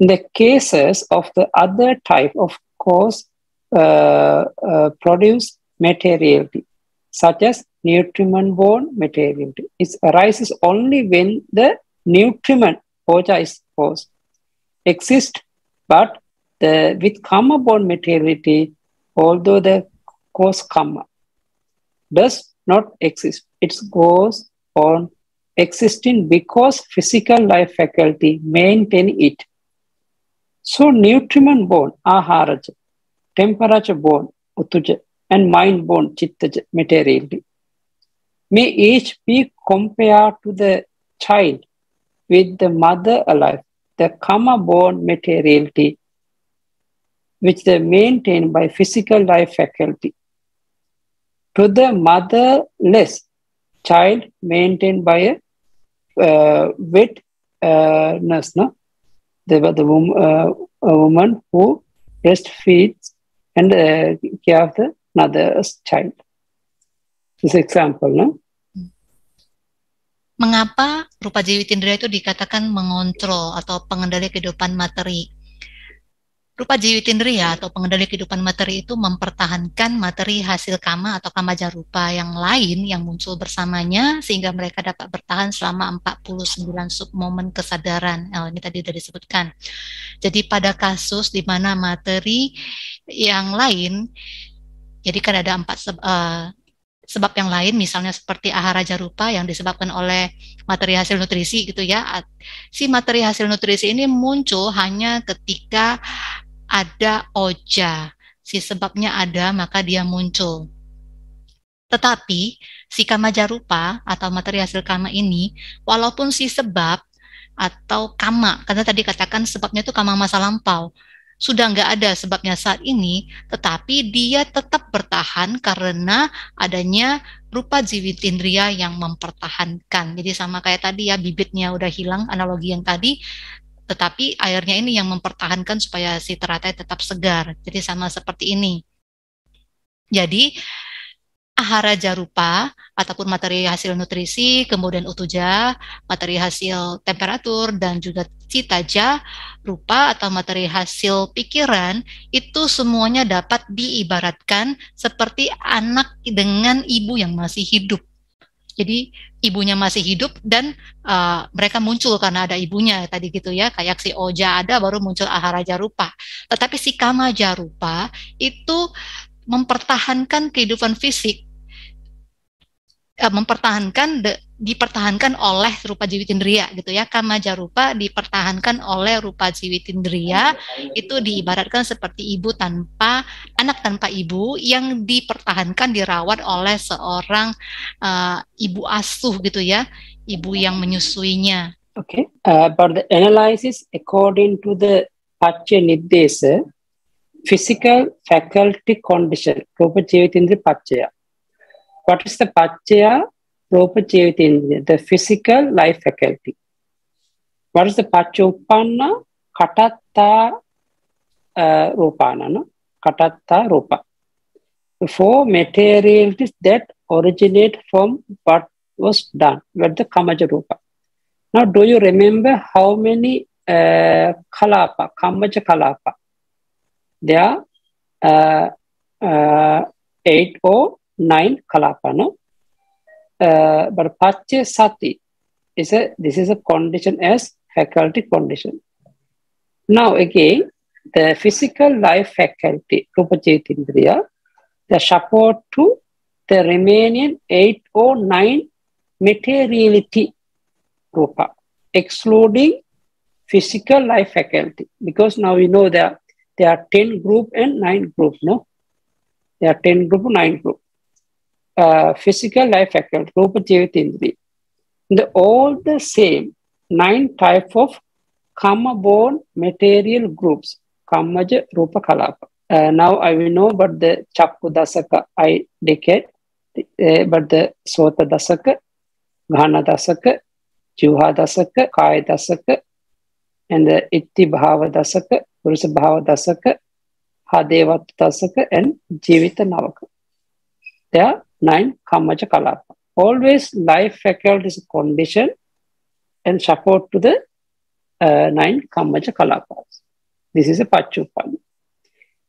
In the cases of the other type, of course, uh, uh, produce materiality, such as nutriment-borne materiality. It arises only when the nutriment Hoja is force exist, but the with karma born materiality, although the cause karma does not exist, it goes on existing because physical life faculty maintain it. So nutriment born aharaja, temperature born utuja, and mind born chittaja materiality may each be compared to the child with the mother alive, the karma born materiality, which they maintain by physical life faculty. To the motherless child maintained by a uh, witness, uh, no? the, the wom- uh, woman who breastfeeds and uh, care of the mother's child. This example, no? mengapa rupa jiwitindra itu dikatakan mengontrol atau pengendali kehidupan materi. Rupa jiwitindria ya, atau pengendali kehidupan materi itu mempertahankan materi hasil kama atau kama rupa yang lain yang muncul bersamanya sehingga mereka dapat bertahan selama 49 momen kesadaran. yang oh, ini tadi sudah disebutkan. Jadi pada kasus di mana materi yang lain jadi kan ada empat uh, sebab yang lain misalnya seperti ahara jarupa yang disebabkan oleh materi hasil nutrisi gitu ya. Si materi hasil nutrisi ini muncul hanya ketika ada oja. Si sebabnya ada maka dia muncul. Tetapi si kama jarupa atau materi hasil kama ini walaupun si sebab atau kama karena tadi katakan sebabnya itu kama masa lampau sudah nggak ada sebabnya saat ini, tetapi dia tetap bertahan karena adanya rupa jiwit indria yang mempertahankan. Jadi sama kayak tadi ya bibitnya udah hilang analogi yang tadi, tetapi airnya ini yang mempertahankan supaya si teratai tetap segar. Jadi sama seperti ini. Jadi ahara jarupa ataupun materi hasil nutrisi, kemudian utuja, materi hasil temperatur dan juga citaja rupa atau materi hasil pikiran itu semuanya dapat diibaratkan seperti anak dengan ibu yang masih hidup. Jadi ibunya masih hidup dan uh, mereka muncul karena ada ibunya tadi gitu ya kayak si Oja ada baru muncul ahara jarupa. Tetapi si kama jarupa itu mempertahankan kehidupan fisik Eh, mempertahankan de, dipertahankan oleh rupa jiwitindria gitu ya kama jarupa dipertahankan oleh rupa jiwitindria itu diibaratkan seperti ibu tanpa anak tanpa ibu yang dipertahankan dirawat oleh seorang uh, ibu asuh gitu ya ibu yang menyusuinya okay uh, but the analysis according to the pacha nidesa physical faculty condition rupa jiwitindri pachaya What is the Pachya Rupa in The physical life faculty. What is the Pachopanna? Katatta uh, Rupana. No? Katatta Rupa. four materialities that originate from what was done, what the Kamaja Rupa. Now, do you remember how many uh, Kalapa, Kamaja Kalapa? There are uh, uh, eight or nine kalapana. Uh, but pachya sati is a this is a condition as faculty condition. Now again, the physical life faculty, Rupa Chaitindriya, the support to the remaining eight or nine materiality rupa, excluding physical life faculty. Because now we know that there are 10 group and 9 group, no? There are 10 group, 9 group. uh, physical life faculty, Rupa Jivitindri. The, all the same, nine type of karma-born material groups, Kammaja Rupa Kalapa. Uh, now I will know about the Chakku Dasaka, I decade, uh, but the Sota Dasaka, Ghana Dasaka, Juha Dasaka, Kaya Dasaka, and the Itti Bhava Dasaka, Purusa Bhava Dasaka, Hadevat Dasaka, and Jivita Navaka. There are 9. Kamacha Kalapa. Always life faculty is a condition and support to the uh, 9 Kamacha Kalapas. This is a Pachupani.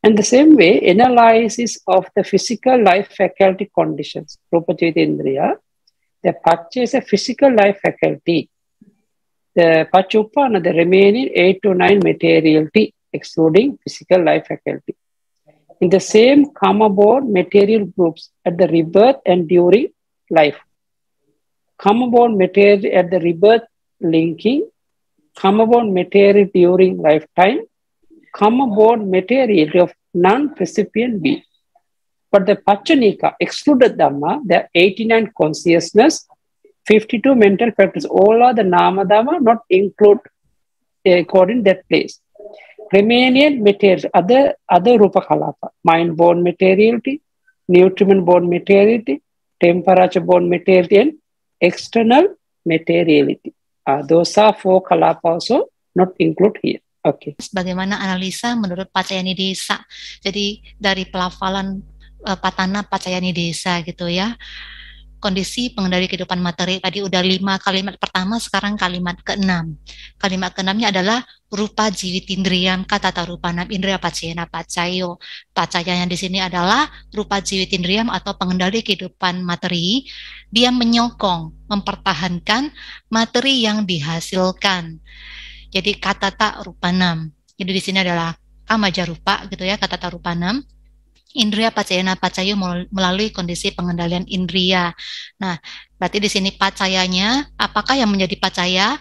And the same way, analysis of the physical life faculty conditions, Rupachitendriya, the Pacha is a physical life faculty. The Pachupana, the remaining 8 to 9 materiality, excluding physical life faculty in the same come born material groups at the rebirth and during life. Come born material at the rebirth linking, come born material during lifetime, come born material of non percipient being. But the Pachanika excluded Dhamma, the 89 consciousness, 52 mental factors, all are the Nama Dhamma, not include according that place. Riemannian material, other, other Rupa Kalapa, mind bone materiality, nutriment bone materiality, temperature bone materiality, and external materiality. Uh, those are four Kalapa also not include here. Oke. Okay. Bagaimana analisa menurut Pacayani Desa? Jadi dari pelafalan uh, Patana Pacayani Desa gitu ya kondisi pengendali kehidupan materi tadi udah lima kalimat pertama sekarang kalimat keenam kalimat keenamnya adalah rupa jiwit indriam kata tarupanam indria pacayana pacayo pacayanya di sini adalah rupa jiwit indriam atau pengendali kehidupan materi dia menyokong mempertahankan materi yang dihasilkan jadi kata tak enam jadi di sini adalah kamaja rupa gitu ya kata tarupanam Indria pacayana pacayu melalui kondisi pengendalian indria. Nah, berarti di sini pacayanya, apakah yang menjadi pacaya?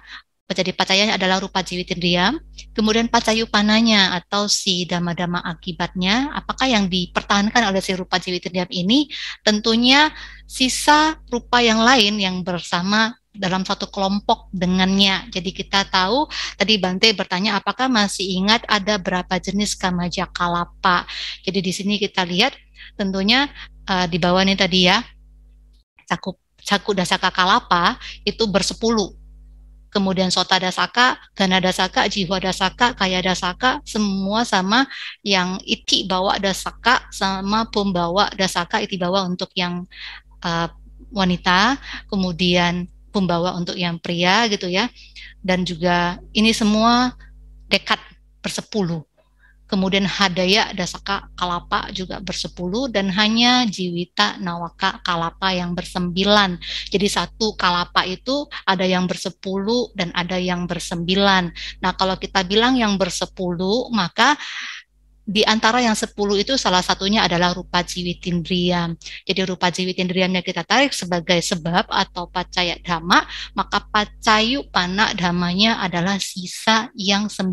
Menjadi pacayanya adalah rupa indria. Kemudian pacayu pananya atau si dama-dama akibatnya, apakah yang dipertahankan oleh si rupa indria ini? Tentunya sisa rupa yang lain yang bersama dalam satu kelompok dengannya. Jadi kita tahu tadi Bante bertanya apakah masih ingat ada berapa jenis kamaja kalapa. Jadi di sini kita lihat tentunya uh, di bawah ini tadi ya cakup cakup dasaka kalapa itu bersepuluh kemudian sota dasaka, gana dasaka, jiwa dasaka, kaya dasaka, semua sama yang iti bawa dasaka sama pembawa dasaka iti bawa untuk yang uh, wanita, kemudian pembawa untuk yang pria gitu ya. Dan juga ini semua dekat bersepuluh. Kemudian Hadaya Dasaka Kalapa juga bersepuluh dan hanya Jiwita Nawaka Kalapa yang bersembilan. Jadi satu Kalapa itu ada yang bersepuluh dan ada yang bersembilan. Nah kalau kita bilang yang bersepuluh maka di antara yang 10 itu salah satunya adalah rupa jiwi tindriam. Jadi rupa jiwi yang kita tarik sebagai sebab atau pacaya dhamma, maka pacayu panak damanya adalah sisa yang 9.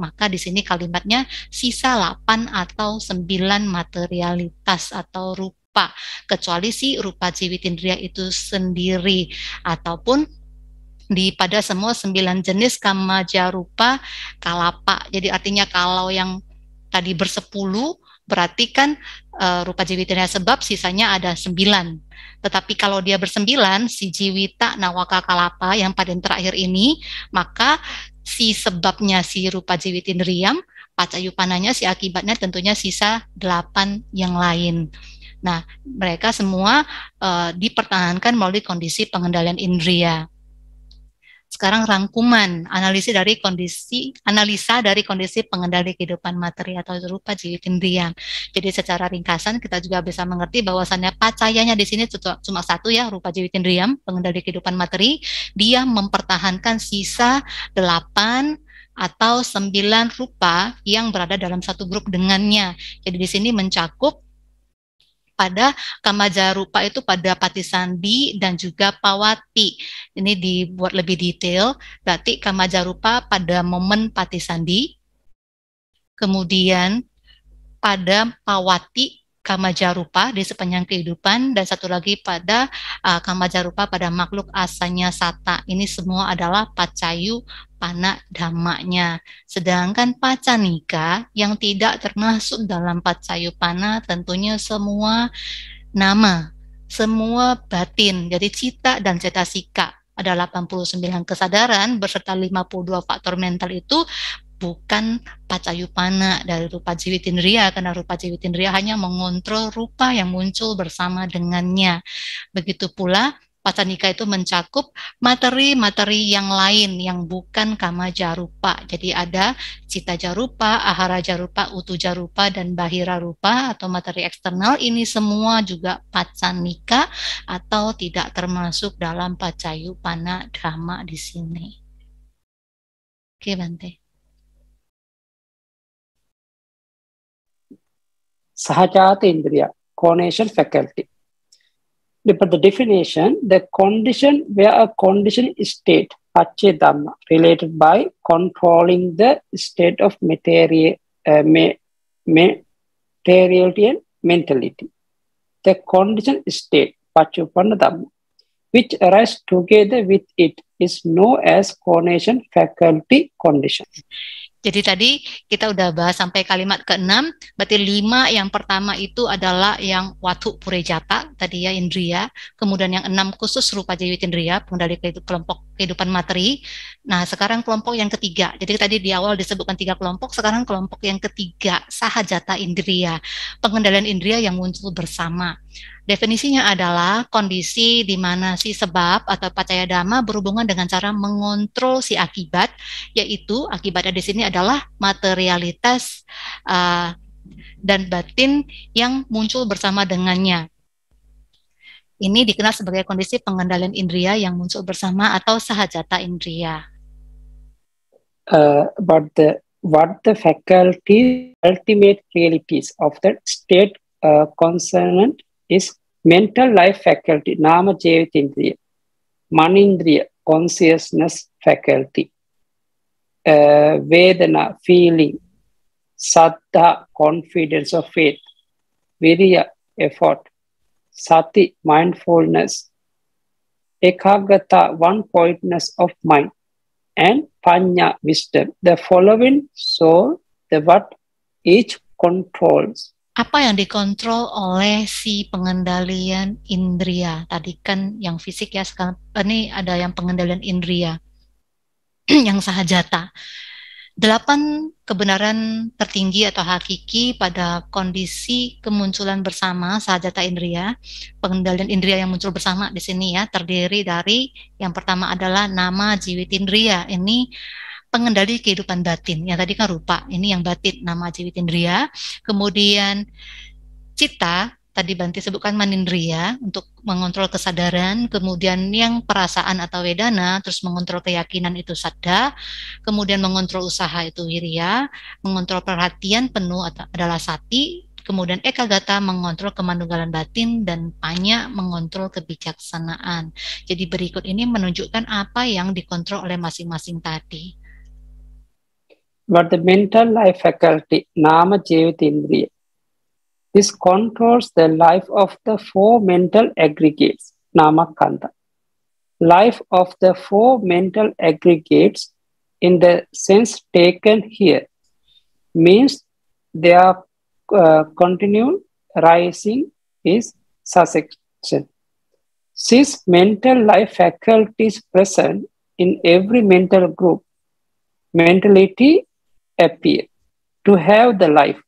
Maka di sini kalimatnya sisa 8 atau 9 materialitas atau rupa kecuali si rupa jiwi tindria itu sendiri ataupun di pada semua sembilan jenis kamaja rupa kalapa. Jadi artinya kalau yang tadi bersepuluh berarti kan e, rupa jiwitanya sebab sisanya ada sembilan. Tetapi kalau dia bersembilan, si jiwita nawaka kalapa yang pada yang terakhir ini, maka si sebabnya si rupa pacayu pananya si akibatnya tentunya sisa delapan yang lain. Nah, mereka semua e, dipertahankan melalui kondisi pengendalian indria sekarang rangkuman analisis dari kondisi analisa dari kondisi pengendali kehidupan materi atau rupa jiwa indriya. Jadi secara ringkasan kita juga bisa mengerti bahwasannya pacayanya di sini cuma satu ya rupa jiwa indriya pengendali kehidupan materi dia mempertahankan sisa delapan atau sembilan rupa yang berada dalam satu grup dengannya. Jadi di sini mencakup pada Kamajarupa itu pada Pati Sandi dan juga Pawati. Ini dibuat lebih detail, berarti Kamajarupa pada momen Pati Sandi, kemudian pada Pawati kama jarupa di sepanjang kehidupan dan satu lagi pada uh, kama jarupa pada makhluk asanya sata ini semua adalah pacayu pana damanya sedangkan pacanika yang tidak termasuk dalam pacayu pana tentunya semua nama semua batin jadi cita dan cetasika ada 89 kesadaran beserta 52 faktor mental itu bukan pacayupana dari rupa jiwitindriya karena rupa jiwitindriya hanya mengontrol rupa yang muncul bersama dengannya. Begitu pula Pacanika itu mencakup materi-materi yang lain yang bukan kama jarupa. Jadi ada cita jarupa, ahara jarupa, utu jarupa, dan bahira rupa atau materi eksternal. Ini semua juga pacanika atau tidak termasuk dalam pacayu pana dhamma di sini. Oke, Bante. Sahajata Indriya, coordination faculty. But the definition, the condition where a condition state, Pache Dhamma, related by controlling the state of uh, materiality and mentality. The condition state, Pachupanna Dhamma, which arise together with it is known as coordination faculty condition. Jadi tadi kita udah bahas sampai kalimat ke-6, berarti lima yang pertama itu adalah yang watu purejata, tadi ya indria, kemudian yang enam khusus rupa jayu indria, pengendali kelompok kehidupan materi. Nah sekarang kelompok yang ketiga, jadi tadi di awal disebutkan tiga kelompok, sekarang kelompok yang ketiga, sahajata indria, pengendalian indria yang muncul bersama. Definisinya adalah kondisi di mana si sebab atau pacaya dhamma berhubungan dengan cara mengontrol si akibat, yaitu akibatnya di sini adalah materialitas uh, dan batin yang muncul bersama dengannya. Ini dikenal sebagai kondisi pengendalian indria yang muncul bersama atau sahajata indria. Uh, but the what the faculty ultimate realities of the state uh, concernant is mental life faculty, Nama Jevitindriya, Manindriya, consciousness faculty, uh, Vedana, feeling, satta, confidence of faith, Virya, effort, Sati, mindfulness, Ekagata, one pointness of mind, and Panya, wisdom. The following soul, the what each controls apa yang dikontrol oleh si pengendalian indria tadi kan yang fisik ya sekarang eh, ini ada yang pengendalian indria yang sahajata delapan kebenaran tertinggi atau hakiki pada kondisi kemunculan bersama sahajata indria pengendalian indria yang muncul bersama di sini ya terdiri dari yang pertama adalah nama jiwit indria ini pengendali kehidupan batin. yang tadi kan rupa, ini yang batin nama cewitindria Kemudian cita tadi Banti sebutkan manindria untuk mengontrol kesadaran, kemudian yang perasaan atau wedana, terus mengontrol keyakinan itu sadda, kemudian mengontrol usaha itu wirya, mengontrol perhatian penuh adalah sati, kemudian ekagata mengontrol kemanunggalan batin dan panya mengontrol kebijaksanaan. Jadi berikut ini menunjukkan apa yang dikontrol oleh masing-masing tadi. but the mental life faculty, Nama jivitindriya, This controls the life of the four mental aggregates, Nama Kanda. Life of the four mental aggregates, in the sense taken here, means they are uh, rising is succession. Since mental life faculty is present in every mental group, mentality appear, to have the life,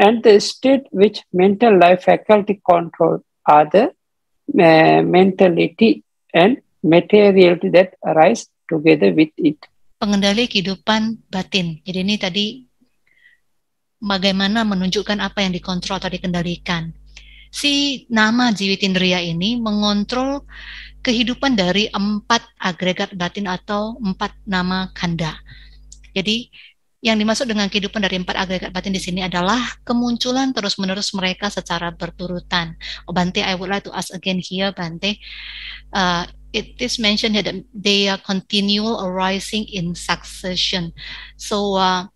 and the state which mental life faculty control are the uh, mentality and materiality that arise together with it. Pengendali kehidupan batin. Jadi ini tadi bagaimana menunjukkan apa yang dikontrol atau dikendalikan. Si nama Jiwitindriya ini mengontrol kehidupan dari empat agregat batin atau empat nama kanda. Jadi yang dimaksud dengan kehidupan dari empat agregat batin di sini adalah kemunculan terus-menerus mereka secara berturutan. Oh, Bante, I would like to ask again here, Bante. Uh, it is mentioned here that they are continual arising in succession. So, uh,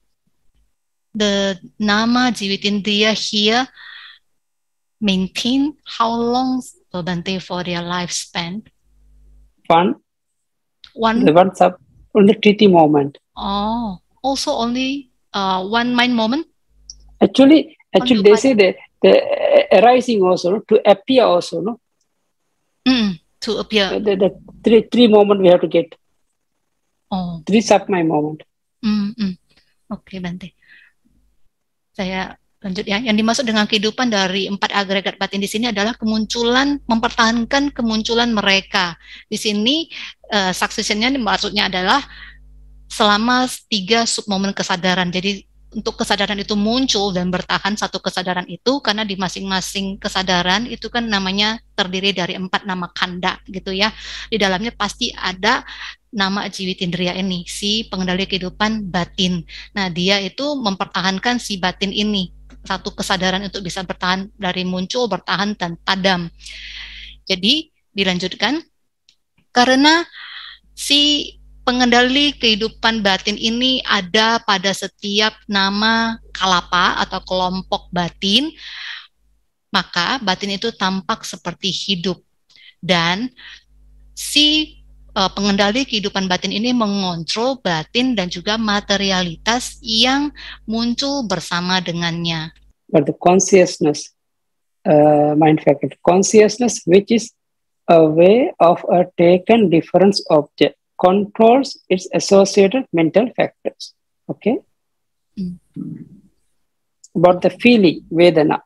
the nama jiwitin dia here maintain how long, oh, Bante, for their lifespan? One. One. The one sub, only treaty moment. Oh also only uh, one mind moment? Actually, actually they say that the arising also to appear also no. Mm, to appear. The, the three three moment we have to get. Oh. Three sub mind moment. Mm hmm. Oke okay, Bante. Saya lanjut ya. Yang dimaksud dengan kehidupan dari empat agregat batin di sini adalah kemunculan mempertahankan kemunculan mereka. Di sini uh, successionnya maksudnya adalah selama tiga submomen kesadaran. Jadi untuk kesadaran itu muncul dan bertahan satu kesadaran itu karena di masing-masing kesadaran itu kan namanya terdiri dari empat nama kanda gitu ya di dalamnya pasti ada nama indria ini si pengendali kehidupan batin nah dia itu mempertahankan si batin ini satu kesadaran untuk bisa bertahan dari muncul bertahan dan padam jadi dilanjutkan karena si pengendali kehidupan batin ini ada pada setiap nama kalapa atau kelompok batin, maka batin itu tampak seperti hidup dan si e, pengendali kehidupan batin ini mengontrol batin dan juga materialitas yang muncul bersama dengannya. But the consciousness, uh, mind faculty, consciousness which is a way of a taken difference object controls its associated mental factors. Okay. Mm. About the feeling, Vedana.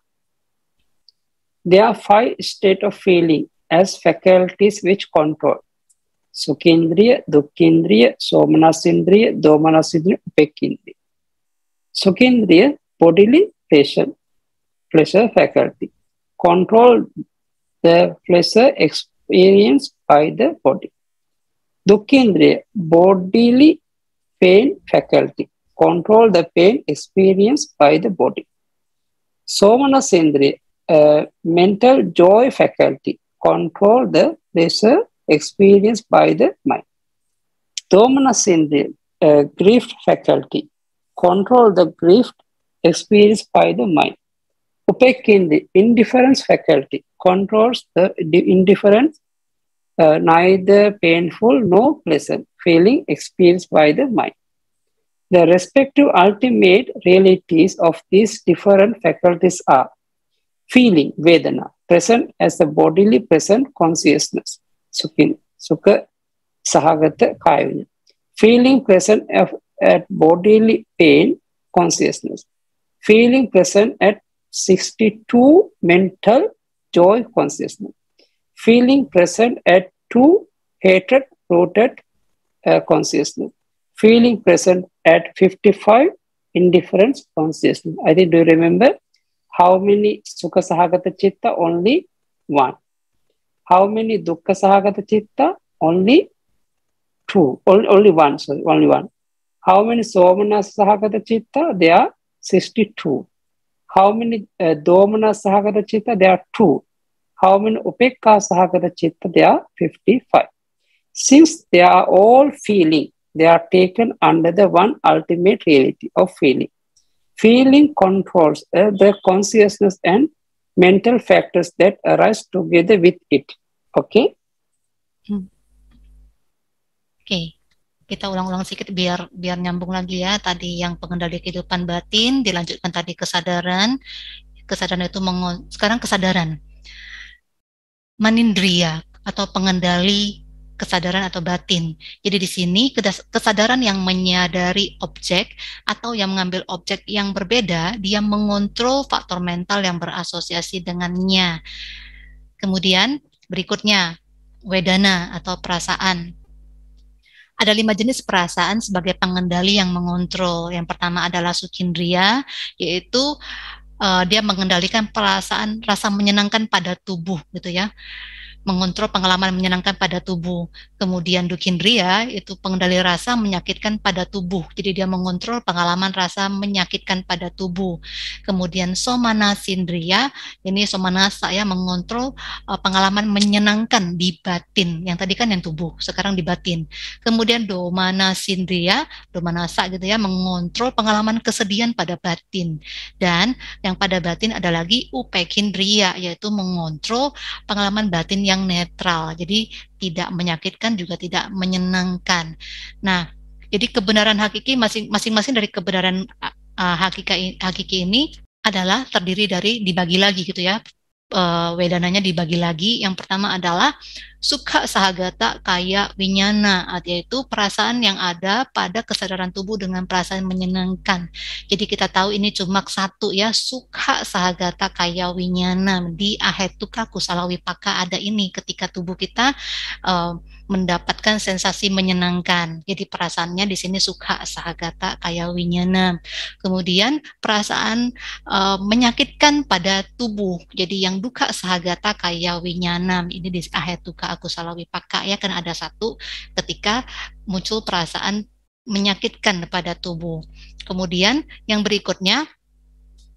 There are five states of feeling as faculties which control Sukindriya, Dukindriya, Somanasindriya, Domanasindriya, Upekindriya. Sukindriya, bodily pleasure, pleasure faculty, control the pleasure experienced by the body. Dukkhendriya, bodily pain faculty, control the pain experienced by the body. Somanasendriya, uh, mental joy faculty, control the pleasure experienced by the mind. Domanasendriya, uh, grief faculty, control the grief experienced by the mind. Upekindriya, indifference faculty, controls the indifference uh, neither painful nor pleasant feeling experienced by the mind. The respective ultimate realities of these different faculties are feeling, Vedana, present as the bodily present consciousness, Sukhin, Sukha Sahagata kaya feeling present of, at bodily pain consciousness, feeling present at 62 mental joy consciousness, feeling present at two hatred rooted uh, consciousness, feeling present at 55 indifference consciousness. I think, do you remember how many sukha sahagata chitta? Only one. How many dukkha sahagata chitta? Only two. Only, only one, sorry, only one. How many somana sahagata chitta? There are 62. How many uh, domana sahagata chitta? There are two. How many upekka sahagata chitta? There are 55. Since they are all feeling, they are taken under the one ultimate reality of feeling. Feeling controls uh, the consciousness and mental factors that arise together with it. Okay? Hmm. Oke. Okay. Kita ulang-ulang sedikit biar biar nyambung lagi ya. Tadi yang pengendali kehidupan batin dilanjutkan tadi kesadaran. Kesadaran itu mengon sekarang kesadaran manindria atau pengendali kesadaran atau batin. Jadi di sini kesadaran yang menyadari objek atau yang mengambil objek yang berbeda, dia mengontrol faktor mental yang berasosiasi dengannya. Kemudian berikutnya wedana atau perasaan. Ada lima jenis perasaan sebagai pengendali yang mengontrol. Yang pertama adalah sukindria, yaitu uh, dia mengendalikan perasaan rasa menyenangkan pada tubuh gitu ya mengontrol pengalaman menyenangkan pada tubuh. Kemudian dukindria itu pengendali rasa menyakitkan pada tubuh. Jadi dia mengontrol pengalaman rasa menyakitkan pada tubuh. Kemudian somana sindria ini somana saya mengontrol eh, pengalaman menyenangkan di batin. Yang tadi kan yang tubuh, sekarang di batin. Kemudian sindria domana sa gitu ya mengontrol pengalaman kesedihan pada batin. Dan yang pada batin ada lagi upekindria yaitu mengontrol pengalaman batin yang yang netral. Jadi tidak menyakitkan juga tidak menyenangkan. Nah, jadi kebenaran hakiki masing-masing dari kebenaran uh, hakiki hakiki ini adalah terdiri dari dibagi lagi gitu ya uh, wedananya dibagi lagi. Yang pertama adalah suka sahagata kaya winyana, yaitu perasaan yang ada pada kesadaran tubuh dengan perasaan menyenangkan. Jadi kita tahu ini cuma satu ya, suka sahagata kaya winyana. Di ahetuka kusalawipaka ada ini ketika tubuh kita uh, mendapatkan sensasi menyenangkan. Jadi perasaannya di sini suka sahagata, kaya winyana. Kemudian perasaan e, menyakitkan pada tubuh. Jadi yang duka sahagata kaya winyana. Ini di akhir duka aku salah wipaka ya kan ada satu ketika muncul perasaan menyakitkan pada tubuh. Kemudian yang berikutnya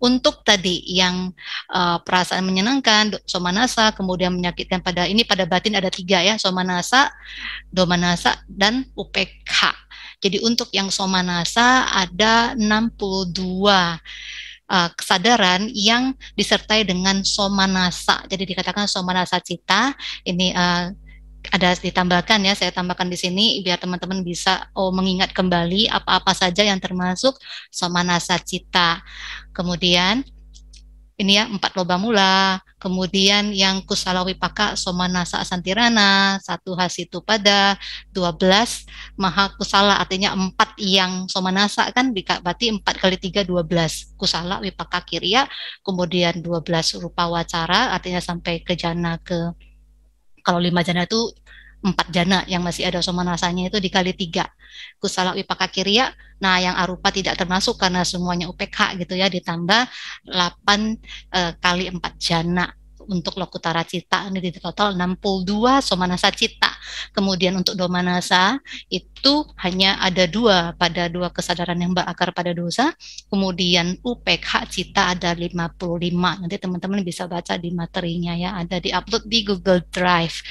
untuk tadi yang uh, perasaan menyenangkan, somanasa, kemudian menyakitkan pada ini pada batin ada tiga ya, somanasa, domanasa, dan UPK. Jadi untuk yang somanasa ada 62 uh, eh, kesadaran yang disertai dengan somanasa. Jadi dikatakan somanasa cita ini uh, ada ditambahkan ya, saya tambahkan di sini biar teman-teman bisa oh mengingat kembali apa-apa saja yang termasuk somanasa cita. Kemudian ini ya empat loba mula, kemudian yang kusalawi paka somanasa asantirana, satu hasitu pada, dua belas maha kusala artinya empat yang somanasa kan berarti empat kali tiga dua belas kusala wipaka kiriya, kemudian dua belas rupa wacara artinya sampai ke jana ke kalau lima jana itu empat jana yang masih ada somanasanya itu dikali tiga kusala wipaka kiriya. nah yang arupa tidak termasuk karena semuanya UPK gitu ya ditambah 8 e, eh, kali empat jana untuk Lokutara Cita ini di total 62 Somanasa Cita. Kemudian untuk Domanasa itu hanya ada dua pada dua kesadaran yang berakar pada dosa. Kemudian UPK Cita ada 55. Nanti teman-teman bisa baca di materinya ya, ada di upload di Google Drive.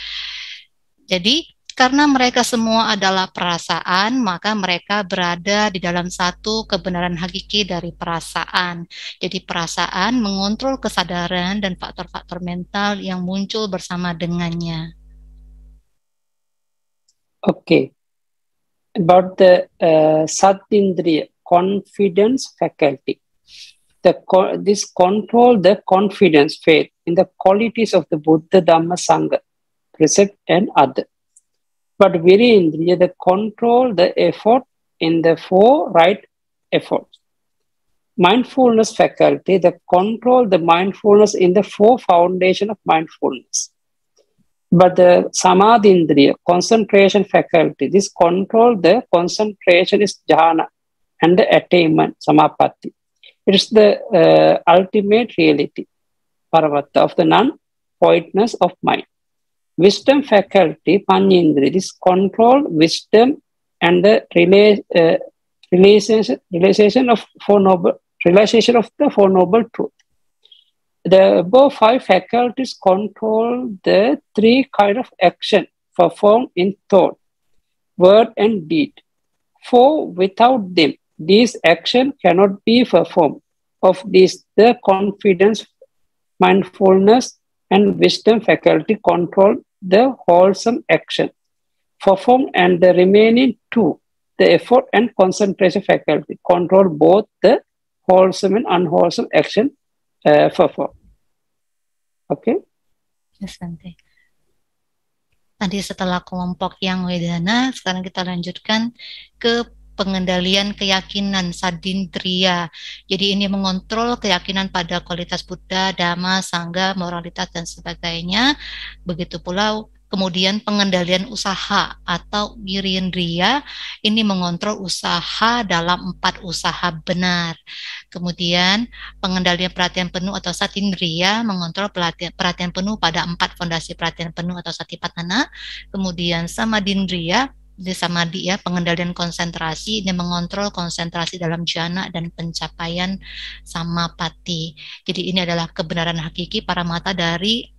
Jadi karena mereka semua adalah perasaan, maka mereka berada di dalam satu kebenaran hakiki dari perasaan. Jadi perasaan mengontrol kesadaran dan faktor-faktor mental yang muncul bersama dengannya. Okay. About the uh, eh, Satindriya, confidence faculty. The co this control the confidence, faith in the qualities of the Buddha, Dhamma, Sangha, precept and other. but Indriya, the control, the effort in the four right efforts. Mindfulness faculty, the control, the mindfulness in the four foundation of mindfulness. But the samadhindriya, concentration faculty, this control, the concentration is jhana and the attainment, samapatti. It is the uh, ultimate reality, paravatta, of the non pointness of mind. Wisdom faculty, Panjindri, this control wisdom and the relay, uh, realization, realization of four noble realization of the four noble truth. The above five faculties control the three kind of action performed in thought, word, and deed. For without them, these action cannot be performed. Of this, the confidence, mindfulness, and wisdom faculty control the wholesome action performed, and the remaining two, the effort and concentration faculty, control both the wholesome and unwholesome action uh, performed. Okay? Yes, Sante. Tadi setelah kelompok yang wedana, sekarang kita lanjutkan ke pengendalian keyakinan sadindria. Jadi ini mengontrol keyakinan pada kualitas Buddha, Dhamma, Sangga, moralitas dan sebagainya. Begitu pula kemudian pengendalian usaha atau girindria ini mengontrol usaha dalam empat usaha benar. Kemudian pengendalian perhatian penuh atau satindria mengontrol perhatian, perhatian penuh pada empat fondasi perhatian penuh atau satipatana. Kemudian samadindria di samadhi ya, pengendalian konsentrasi ini mengontrol konsentrasi dalam jana dan pencapaian sama pati. Jadi ini adalah kebenaran hakiki para mata dari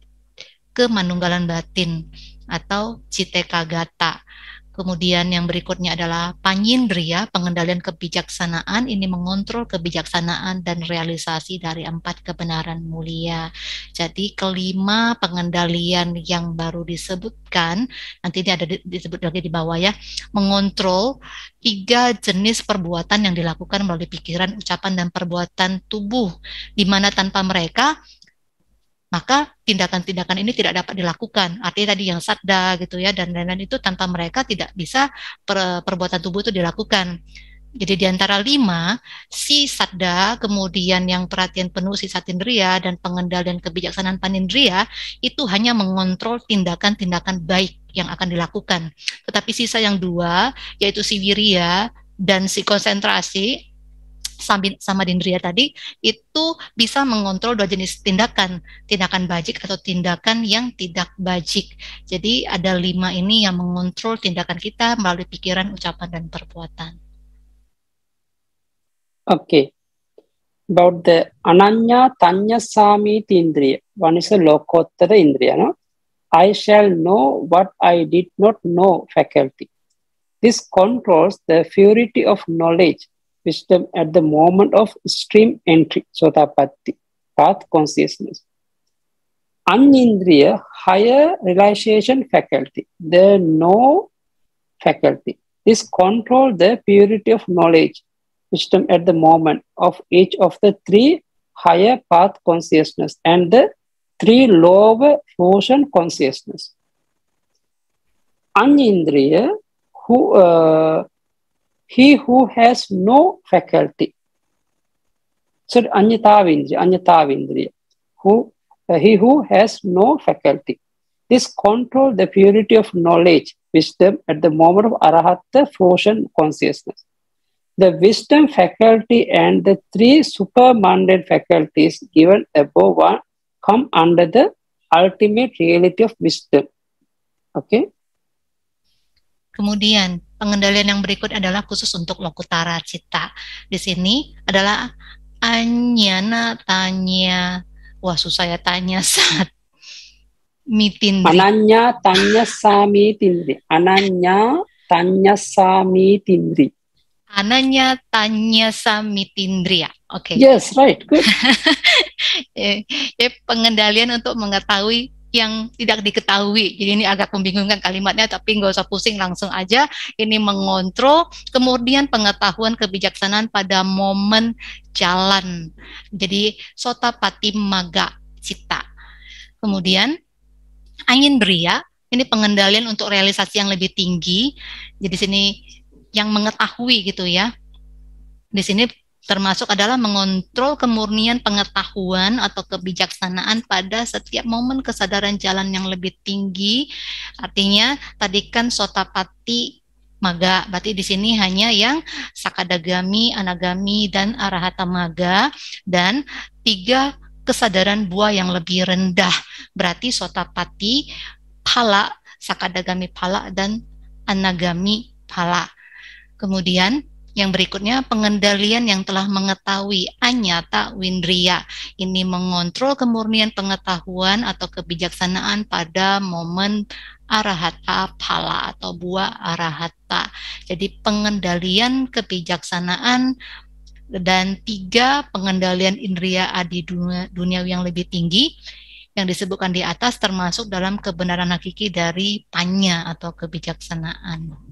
kemanunggalan batin atau citekagata Kemudian yang berikutnya adalah panyindria, ya, pengendalian kebijaksanaan. Ini mengontrol kebijaksanaan dan realisasi dari empat kebenaran mulia. Jadi kelima pengendalian yang baru disebutkan, nanti ini ada disebut lagi di bawah ya, mengontrol tiga jenis perbuatan yang dilakukan melalui pikiran, ucapan, dan perbuatan tubuh, di mana tanpa mereka maka tindakan-tindakan ini tidak dapat dilakukan. Artinya tadi yang sadda gitu ya dan lain-lain itu tanpa mereka tidak bisa per, perbuatan tubuh itu dilakukan. Jadi di antara lima, si sadda, kemudian yang perhatian penuh si satindria, dan pengendal dan kebijaksanaan panindria, itu hanya mengontrol tindakan-tindakan baik yang akan dilakukan. Tetapi sisa yang dua, yaitu si wiria dan si konsentrasi, sama Dindria tadi itu bisa mengontrol dua jenis tindakan, tindakan bajik atau tindakan yang tidak bajik. Jadi ada lima ini yang mengontrol tindakan kita melalui pikiran, ucapan, dan perbuatan. Oke. Okay. About the Ananya Tanya Sami Indriya. One is a Lokottara Indriya, no? I shall know what I did not know faculty. This controls the purity of knowledge wisdom at the moment of stream entry, sotapatti, path consciousness. Anindriya, higher realization faculty, the no faculty. This control the purity of knowledge, wisdom at the moment of each of the three higher path consciousness and the three lower fusion consciousness. Anindriya, who uh, he who has no faculty. So Anyatavindriya, Anyatavindriya, who, uh, he who has no faculty. This control the purity of knowledge, wisdom at the moment of arahatta fusion consciousness. The wisdom faculty and the three supermundane faculties given above one come under the ultimate reality of wisdom. Okay. Kemudian pengendalian yang berikut adalah khusus untuk lokutara cita. Di sini adalah anyana tanya. Wah susah ya tanya saat mitindri. Ananya tanya sami tindri. Ananya tanya sami tindri. Ananya tanya sami tindri ya. Oke. Okay. Yes, right. Good. Eh, eh, pengendalian untuk mengetahui yang tidak diketahui. Jadi ini agak membingungkan kalimatnya, tapi nggak usah pusing langsung aja. Ini mengontrol, kemudian pengetahuan kebijaksanaan pada momen jalan. Jadi sota pati maga cita. Kemudian angin beria, ini pengendalian untuk realisasi yang lebih tinggi. Jadi sini yang mengetahui gitu ya. Di sini termasuk adalah mengontrol kemurnian pengetahuan atau kebijaksanaan pada setiap momen kesadaran jalan yang lebih tinggi. Artinya tadi kan sotapati maga, berarti di sini hanya yang sakadagami, anagami, dan arahata maga, dan tiga kesadaran buah yang lebih rendah, berarti sotapati, pala, sakadagami pala, dan anagami pala. Kemudian yang berikutnya pengendalian yang telah mengetahui anyata windria ini mengontrol kemurnian pengetahuan atau kebijaksanaan pada momen arahata pala atau buah arahata. Jadi pengendalian kebijaksanaan dan tiga pengendalian indria adi dunia, dunia yang lebih tinggi yang disebutkan di atas termasuk dalam kebenaran hakiki dari panya atau kebijaksanaan.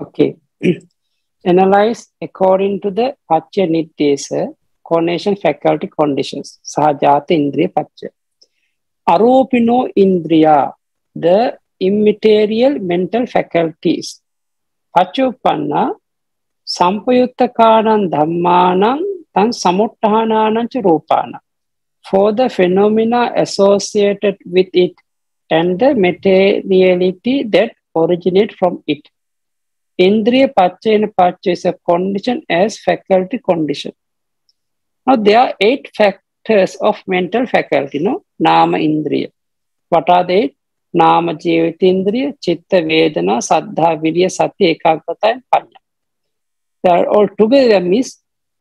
Okay. Analyze according to the paccha niddesa, coordination faculty conditions, sahajata indriya paccha. Aropino indriya, the immaterial mental faculties. Pachupanna, sampayuttakanam dhammanam, tan samuttahananam cha For the phenomena associated with it and the materiality that originate from it. Indriya Pachena Pacha is a condition as faculty condition. Now there are eight factors of mental faculty, no? Nama Indriya. What are they? නාම ජීවිත ඉන්ද්‍රිය චිත්ත වේදනා සද්ධා විරිය සති ඒකාග්‍රතය පඤ්ඤා they are all together means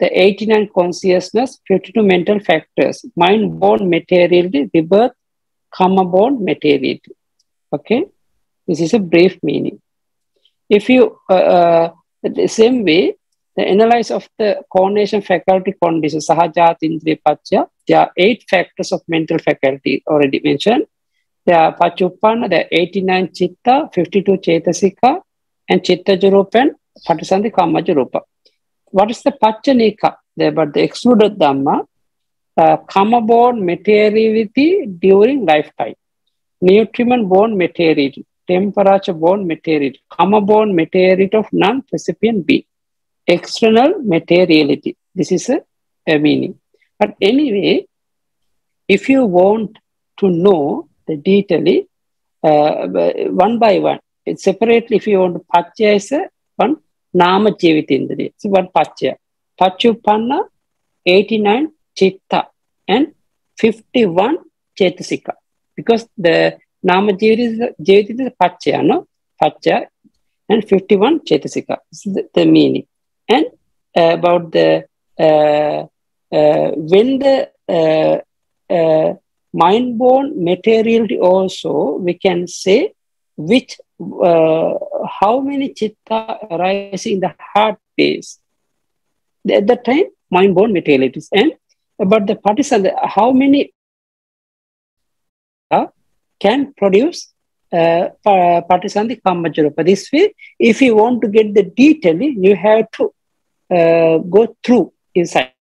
the 89 consciousness 52 mental factors mind born materiality rebirth karma born materiality okay this is a brief meaning If you, uh, uh, the same way, the analysis of the coordination faculty condition, Sahajat Indriya Pacha, there are eight factors of mental faculty already mentioned. There are pachupana there are 89 Chitta, 52 Chetasika, and Chitta Jurupa and kamma Jurupa. What is the Pachanika? There, but the excluded Dhamma, uh, Kama born materiality during lifetime, nutriment born materiality temperature-borne materiality, comma-borne materiality of non recipient B, external materiality. This is a, a meaning. But anyway, if you want to know the detail, uh, one by one, it's separately if you want to purchase one nama jivitindriya. So one patya. Pachupanna, 89 chitta and 51 chetasika. Because the Nama Jyoti is Pacha, no? Pacha and 51 Chetasika. This is the, the meaning. And uh, about the uh, uh, when the uh, uh, mind born materiality also, we can say which uh, how many chitta arise in the heart base. At that time, mind born materialities. And about the partisan, how many can produce uh, Partisandhi Kamacharupa. This way, if you want to get the detail, you have to uh, go through inside.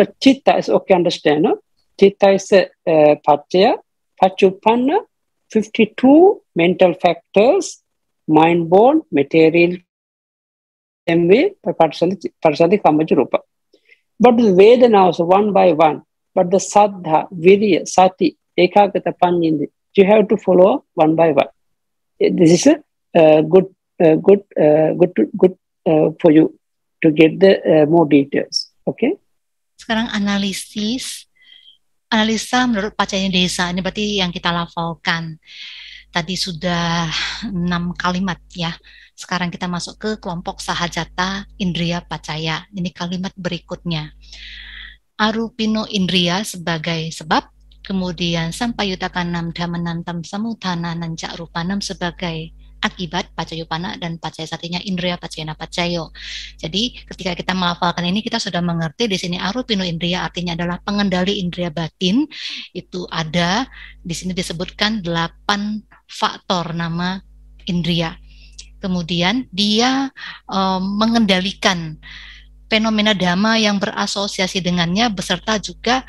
But chitta is okay, understand. No? Chitta is a uh, patya, pachupanna, 52 mental factors, mind born, material, same way, Partisandhi Kamacharupa. But the Vedana also, one by one. But the Saddha, Virya, Sati, ekagata panjindi. You have to follow one by one. This is a uh, good, uh, good, uh, good, good uh, for you to get the uh, more details. Okay. Sekarang analisis, analisa menurut pacanya desa ini berarti yang kita lafalkan tadi sudah enam kalimat ya. Sekarang kita masuk ke kelompok sahajata indria pacaya. Ini kalimat berikutnya. Arupino indria sebagai sebab Kemudian sampai sampayutakanam dhamanantam samudhana nancak rupanam sebagai akibat pacayupana dan pacaya satinya indria pacayana pacayo. Jadi ketika kita melafalkan ini kita sudah mengerti di sini arupino indria artinya adalah pengendali indria batin itu ada di sini disebutkan delapan faktor nama indria. Kemudian dia um, mengendalikan fenomena dhamma yang berasosiasi dengannya beserta juga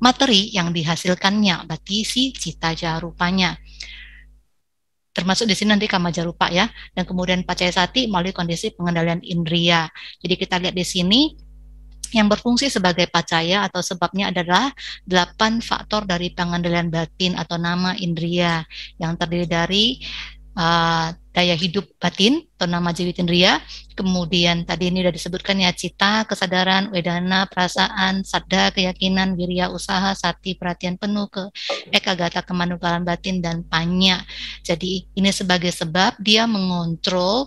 materi yang dihasilkannya bagi si cita jarupanya termasuk di sini nanti kama jarupa ya dan kemudian pacaya sati melalui kondisi pengendalian indria jadi kita lihat di sini yang berfungsi sebagai pacaya atau sebabnya adalah delapan faktor dari pengendalian batin atau nama indria yang terdiri dari uh, daya hidup batin atau nama jiwitindria. Kemudian tadi ini sudah disebutkan ya cita, kesadaran, wedana, perasaan, sadda, keyakinan, wirya, usaha, sati, perhatian penuh ke ekagata kemanukalan batin dan panya. Jadi ini sebagai sebab dia mengontrol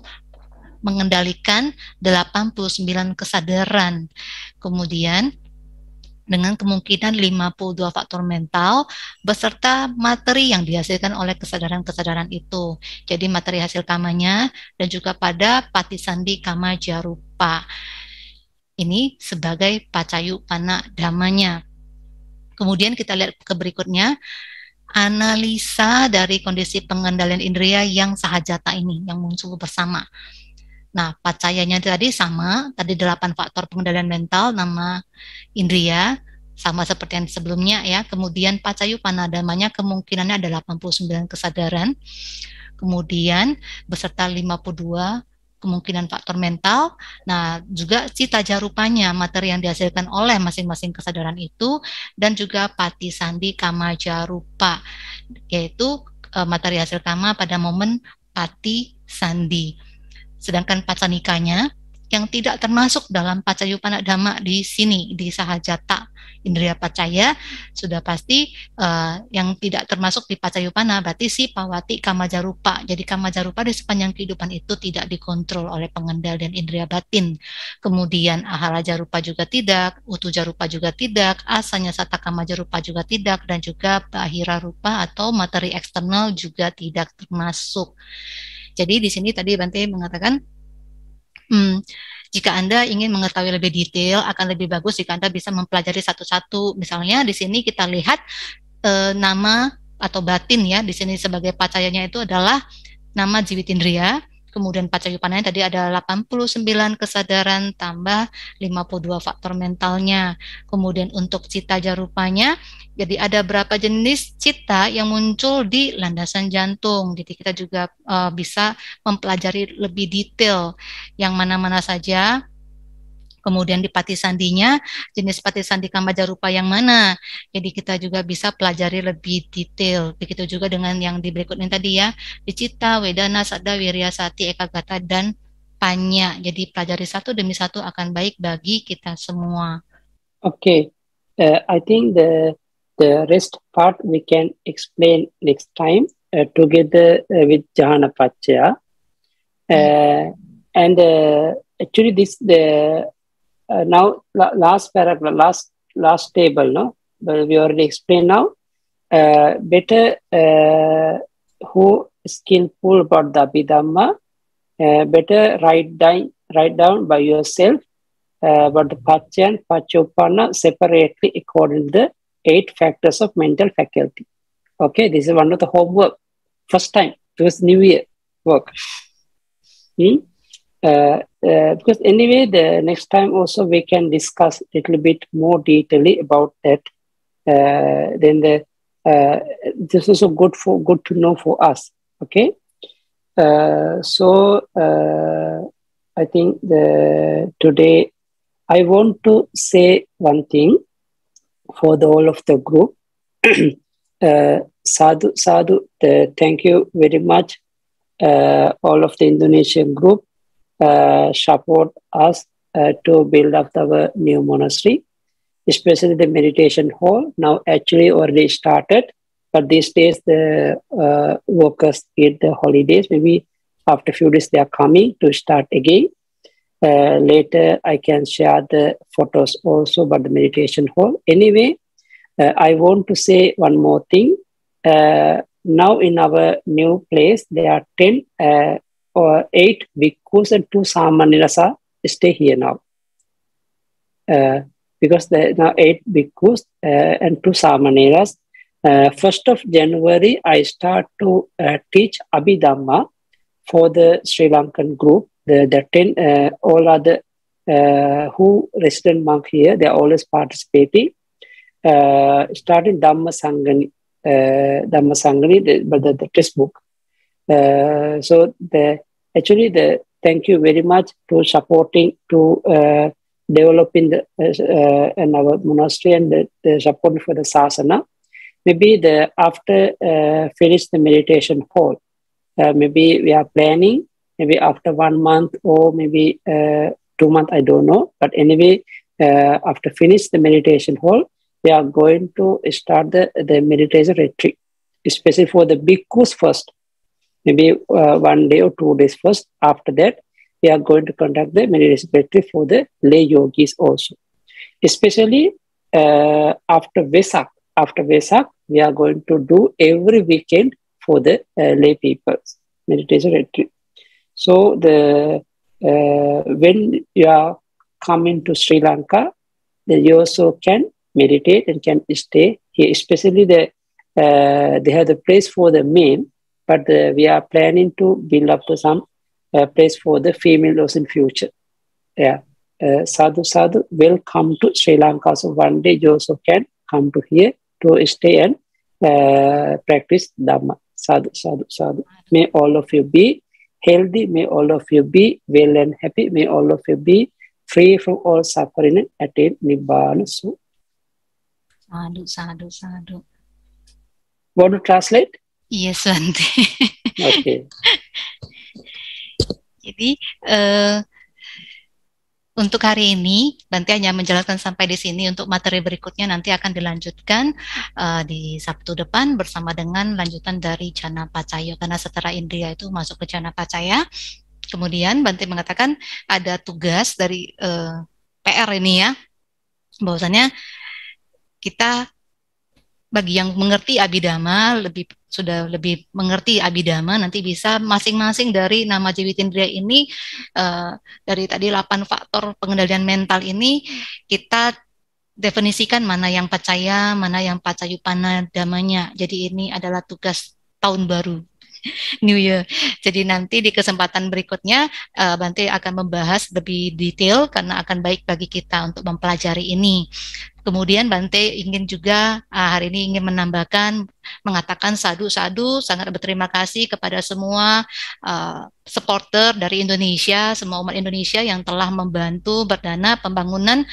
mengendalikan 89 kesadaran. Kemudian dengan kemungkinan 52 faktor mental beserta materi yang dihasilkan oleh kesadaran-kesadaran itu. Jadi materi hasil kamanya dan juga pada patisandi kama jarupa. Ini sebagai pacayu panak damanya. Kemudian kita lihat ke berikutnya analisa dari kondisi pengendalian indria yang sahajata ini yang muncul bersama. Nah, pacayanya tadi sama, tadi delapan faktor pengendalian mental, nama indria, sama seperti yang sebelumnya ya. Kemudian pacayu panadamanya kemungkinannya ada 89 kesadaran. Kemudian beserta 52 kemungkinan faktor mental. Nah, juga cita jarupanya materi yang dihasilkan oleh masing-masing kesadaran itu dan juga pati sandi kama jarupa yaitu eh, materi hasil kama pada momen pati sandi. Sedangkan pacanikanya yang tidak termasuk dalam pacayupana dhamma di sini di sahajata indria pacaya sudah pasti uh, yang tidak termasuk di pacayupana berarti si pawati kamajarupa jadi kamajarupa di sepanjang kehidupan itu tidak dikontrol oleh pengendal dan indria batin kemudian ahala jarupa juga tidak utu jarupa juga tidak asanya sata kamajarupa juga tidak dan juga bahira rupa atau materi eksternal juga tidak termasuk jadi di sini tadi Bante mengatakan hmm, jika Anda ingin mengetahui lebih detail akan lebih bagus jika Anda bisa mempelajari satu-satu. Misalnya di sini kita lihat e, nama atau batin ya di sini sebagai pacayanya itu adalah nama Jiwitindria Kemudian pacayupananya tadi ada 89 kesadaran tambah 52 faktor mentalnya. Kemudian untuk cita jarupanya, jadi ada berapa jenis cita yang muncul di landasan jantung. Jadi kita juga uh, bisa mempelajari lebih detail yang mana-mana saja kemudian di pati sandinya jenis pati sandi kamaja rupa yang mana. Jadi kita juga bisa pelajari lebih detail. Begitu juga dengan yang di berikut ini tadi ya, dicita, wedana, sada, wirya, sati, ekagata dan panya. Jadi pelajari satu demi satu akan baik bagi kita semua. Oke, okay. uh, I think the the rest part we can explain next time uh, together uh, with Jahana Pachya. Hmm. Uh, and uh, actually, this the Uh, now, la- last paragraph, last last table, no? But we already explained now. Uh, better uh, who skillful about the Abhidhamma, uh, better write, down write down by yourself uh, But the Pacha and Pachopana separately according to the eight factors of mental faculty. Okay, this is one of the homework. First time, it was New Year work. Hmm? Uh, uh, because anyway, the next time also we can discuss a little bit more detailly about that. Uh, then the this is a good for good to know for us. Okay, so I think the today I want to say one thing for the all of the group. uh, Sadhu, Sadhu, thank you very much, uh, all of the Indonesian group. Uh, support us uh, to build up our new monastery, especially the meditation hall. Now, actually, already started, but these days the uh, workers get the holidays. Maybe after a few days they are coming to start again. Uh, later, I can share the photos also about the meditation hall. Anyway, uh, I want to say one more thing. Uh, now, in our new place, there are 10 or eight bhikkhus and two samanirasa stay here now. Uh, because there are now eight bhikkhus uh, and two samaneras. Uh, first of January, I start to uh, teach Abhidhamma for the Sri Lankan group. The, the ten, uh, all other uh, who resident monk here, they are always participating. starting Dhamma Sangani, Dhamma Sangani, the, the, the textbook. Uh, so the actually the thank you very much to supporting to uh, developing the uh, our monastery and the, the, support for the sasana. Maybe the after uh, finish the meditation hall, uh, maybe we are planning maybe after one month or maybe uh, two month I don't know. But anyway, after finish the meditation hall, we are going to start the, the meditation retreat, especially for the bhikkhus first maybe uh, one day or two days first. After that, we are going to conduct the meditation retreat for the lay yogis also. Especially uh, after Vesak, after Vesak, we are going to do every weekend for the uh, lay people meditation retreat. So the uh, when you are coming to Sri Lanka, then you also can meditate and can stay here. Especially the uh, they have the place for the men but uh, we are planning to build up some uh, place for the female laws in future. Yeah. Uh, sadhu, sadhu, will come to Sri Lanka. So one day you also can come to here to stay and practice Dhamma. Sadhu, sadhu, sadhu. May all of you be healthy. May all of you be well and happy. May all of you be free from all suffering and attain Nibbana Sudha. Sadhu, sadhu, sadhu. Want to translate? Yes, iya, Bante. Oke. Okay. Jadi uh, untuk hari ini Banti hanya menjelaskan sampai di sini. Untuk materi berikutnya nanti akan dilanjutkan uh, di Sabtu depan bersama dengan lanjutan dari Jana Pacaya karena setara India itu masuk ke Jana Pacaya. Kemudian Banti mengatakan ada tugas dari uh, eh, PR ini ya. Bahwasanya kita bagi yang mengerti abidama lebih sudah lebih mengerti abidama nanti bisa masing-masing dari nama Tindria ini uh, dari tadi 8 faktor pengendalian mental ini kita definisikan mana yang percaya mana yang pacayupana damanya. Jadi ini adalah tugas tahun baru New Year. Jadi nanti di kesempatan berikutnya uh, Bante akan membahas lebih detail karena akan baik bagi kita untuk mempelajari ini. Kemudian Bante ingin juga uh, hari ini ingin menambahkan mengatakan sadu-sadu sangat berterima kasih kepada semua uh, supporter dari Indonesia, semua umat Indonesia yang telah membantu berdana pembangunan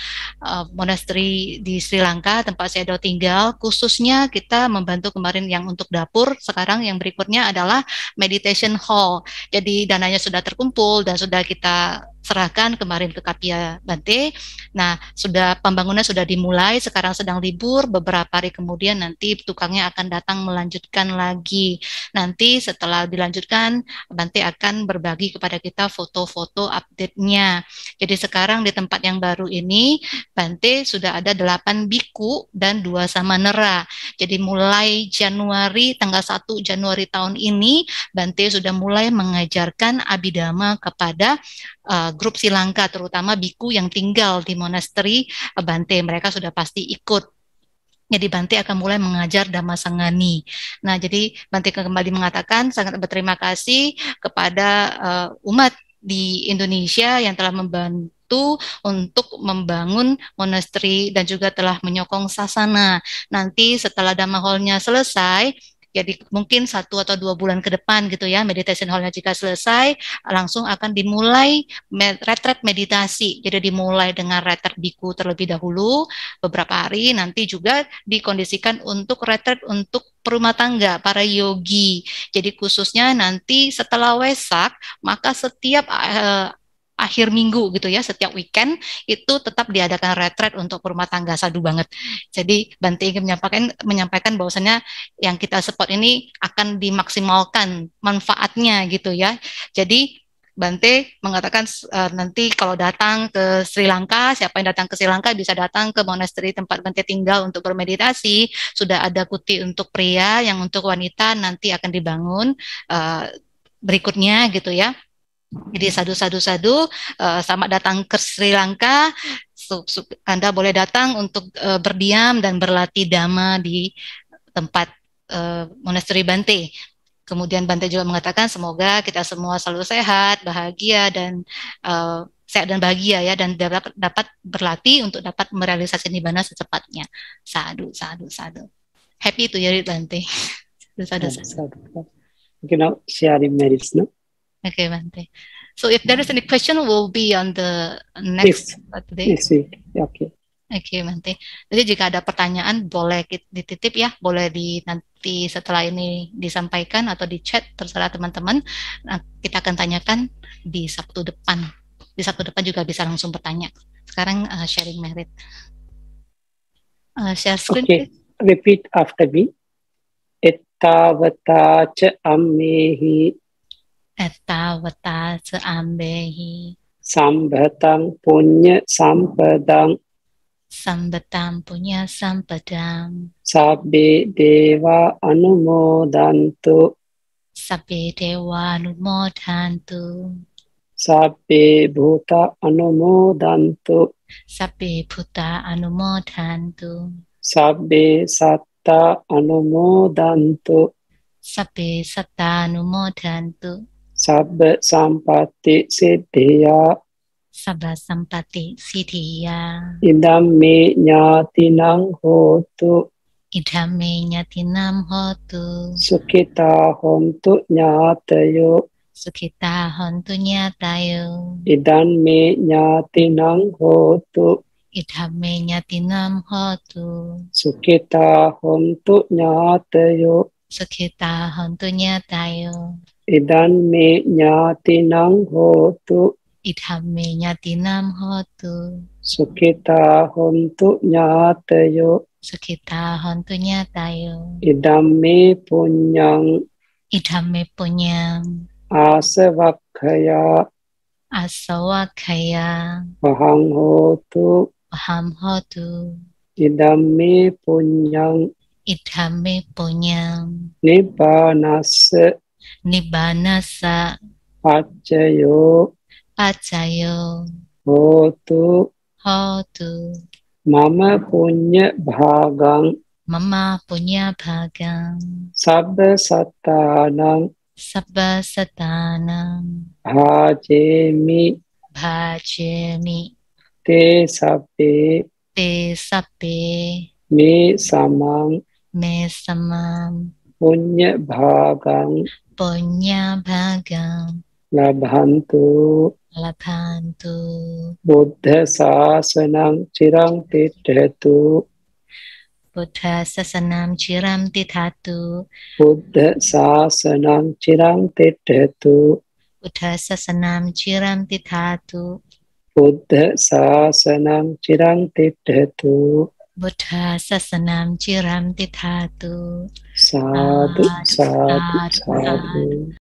uh, monastery di Sri Lanka tempat saya tinggal. Khususnya kita membantu kemarin yang untuk dapur, sekarang yang berikutnya adalah meditation hall. Jadi dananya sudah terkumpul dan sudah kita serahkan kemarin ke Kapia Bante. Nah, sudah pembangunan sudah dimulai, sekarang sedang libur, beberapa hari kemudian nanti tukangnya akan datang melanjutkan lagi. Nanti setelah dilanjutkan, Bante akan berbagi kepada kita foto-foto update-nya. Jadi sekarang di tempat yang baru ini, Bante sudah ada 8 biku dan 2 samanera. Jadi mulai Januari, tanggal 1 Januari tahun ini, Bante sudah mulai mengajarkan abidama kepada uh, grup Silangka terutama biku yang tinggal di monastery eh, Bante mereka sudah pasti ikut jadi Bante akan mulai mengajar Dhamma Sangani. Nah, jadi Bante kembali mengatakan sangat berterima kasih kepada uh, umat di Indonesia yang telah membantu untuk membangun monastery dan juga telah menyokong sasana. Nanti setelah Dhamma Hall-nya selesai, jadi mungkin satu atau dua bulan ke depan gitu ya meditation hallnya jika selesai langsung akan dimulai med retret meditasi. Jadi dimulai dengan retret biku terlebih dahulu beberapa hari nanti juga dikondisikan untuk retret untuk perumah tangga para yogi. Jadi khususnya nanti setelah Wesak maka setiap uh, akhir minggu gitu ya setiap weekend itu tetap diadakan retret untuk rumah tangga sadu banget. Jadi Bante ingin menyampaikan menyampaikan bahwasanya yang kita support ini akan dimaksimalkan manfaatnya gitu ya. Jadi Bante mengatakan uh, nanti kalau datang ke Sri Lanka, siapa yang datang ke Sri Lanka bisa datang ke monastery tempat Bante tinggal untuk bermeditasi. Sudah ada kuti untuk pria, yang untuk wanita nanti akan dibangun uh, berikutnya gitu ya. Jadi sadu-sadu-sadu, uh, selamat datang ke Sri Lanka. Anda boleh datang untuk uh, berdiam dan berlatih dhamma di tempat uh, Monastery Bante. Kemudian Bante juga mengatakan semoga kita semua selalu sehat, bahagia dan uh, sehat dan bahagia ya dan dapat dapat berlatih untuk dapat merealisasi nibbana secepatnya. Sadu, sadu, sadu. Happy to hear it Bante. sadu, sadu, sadu. You now sharing merits, no? Okay, Bante. So if there is any question, we'll be on the next yes. Saturday. Yes, Okay. Oke, okay, Bante. Jadi jika ada pertanyaan boleh dititip ya, boleh di nanti setelah ini disampaikan atau di chat terserah teman-teman. Nah, kita akan tanyakan di Sabtu depan. Di Sabtu depan juga bisa langsung bertanya. Sekarang uh, sharing merit. Uh, share screen. Okay. Please. Repeat after me. vata ca ammehi ettavata ca ambehi sambhatam punya sampadam sambatam punya sampadam sabbe deva anumodantu sabbe deva anumodantu sabbe bhuta anumodantu sabbe bhuta anumodantu sabbe satta anumodantu sabbe satta anumodantu sabba sampati siddhiya sabba sampati siddhiya nyati nang hotu idam nyati nam hotu sukita hontu nyatayo sukita hontu nyatayo nyati nang hotu idam nyati nam hotu sukita hontu nyatayo sukita hontu nyatayo Idan me nyatinang tu. Idham me nyatinam tu. Sukita hontu nyatayo. Sukita hontu nyatayo. Idam me punyang. Idham me punyang. Asavakhaya. Asavakhaya. Paham hotu. Paham tu. Idam me punyang. Idham me punyang. Nibbanase. Nibana sa Pacayo Pacayo Hotu Hotu Mama punya bhagang Mama punya bhagang sabba satanang sabba satanang Bhajemi Bhajemi Te sabbe Te sabbe Me samang Me samang, punya bhagang Ponya bagang, Labhantu. Labhantu. Buddha sasanam chiram tithetu. Buddha sasanam chiram tithatu. Buddha sasanam chiram tithetu. Buddha sasanam chiram tithatu. Buddha sasanam chiram tithetu. Buddha sasanam chiram tithetu. Buddha Sasanam ciram Tithatu Satu, ah, satu, satu.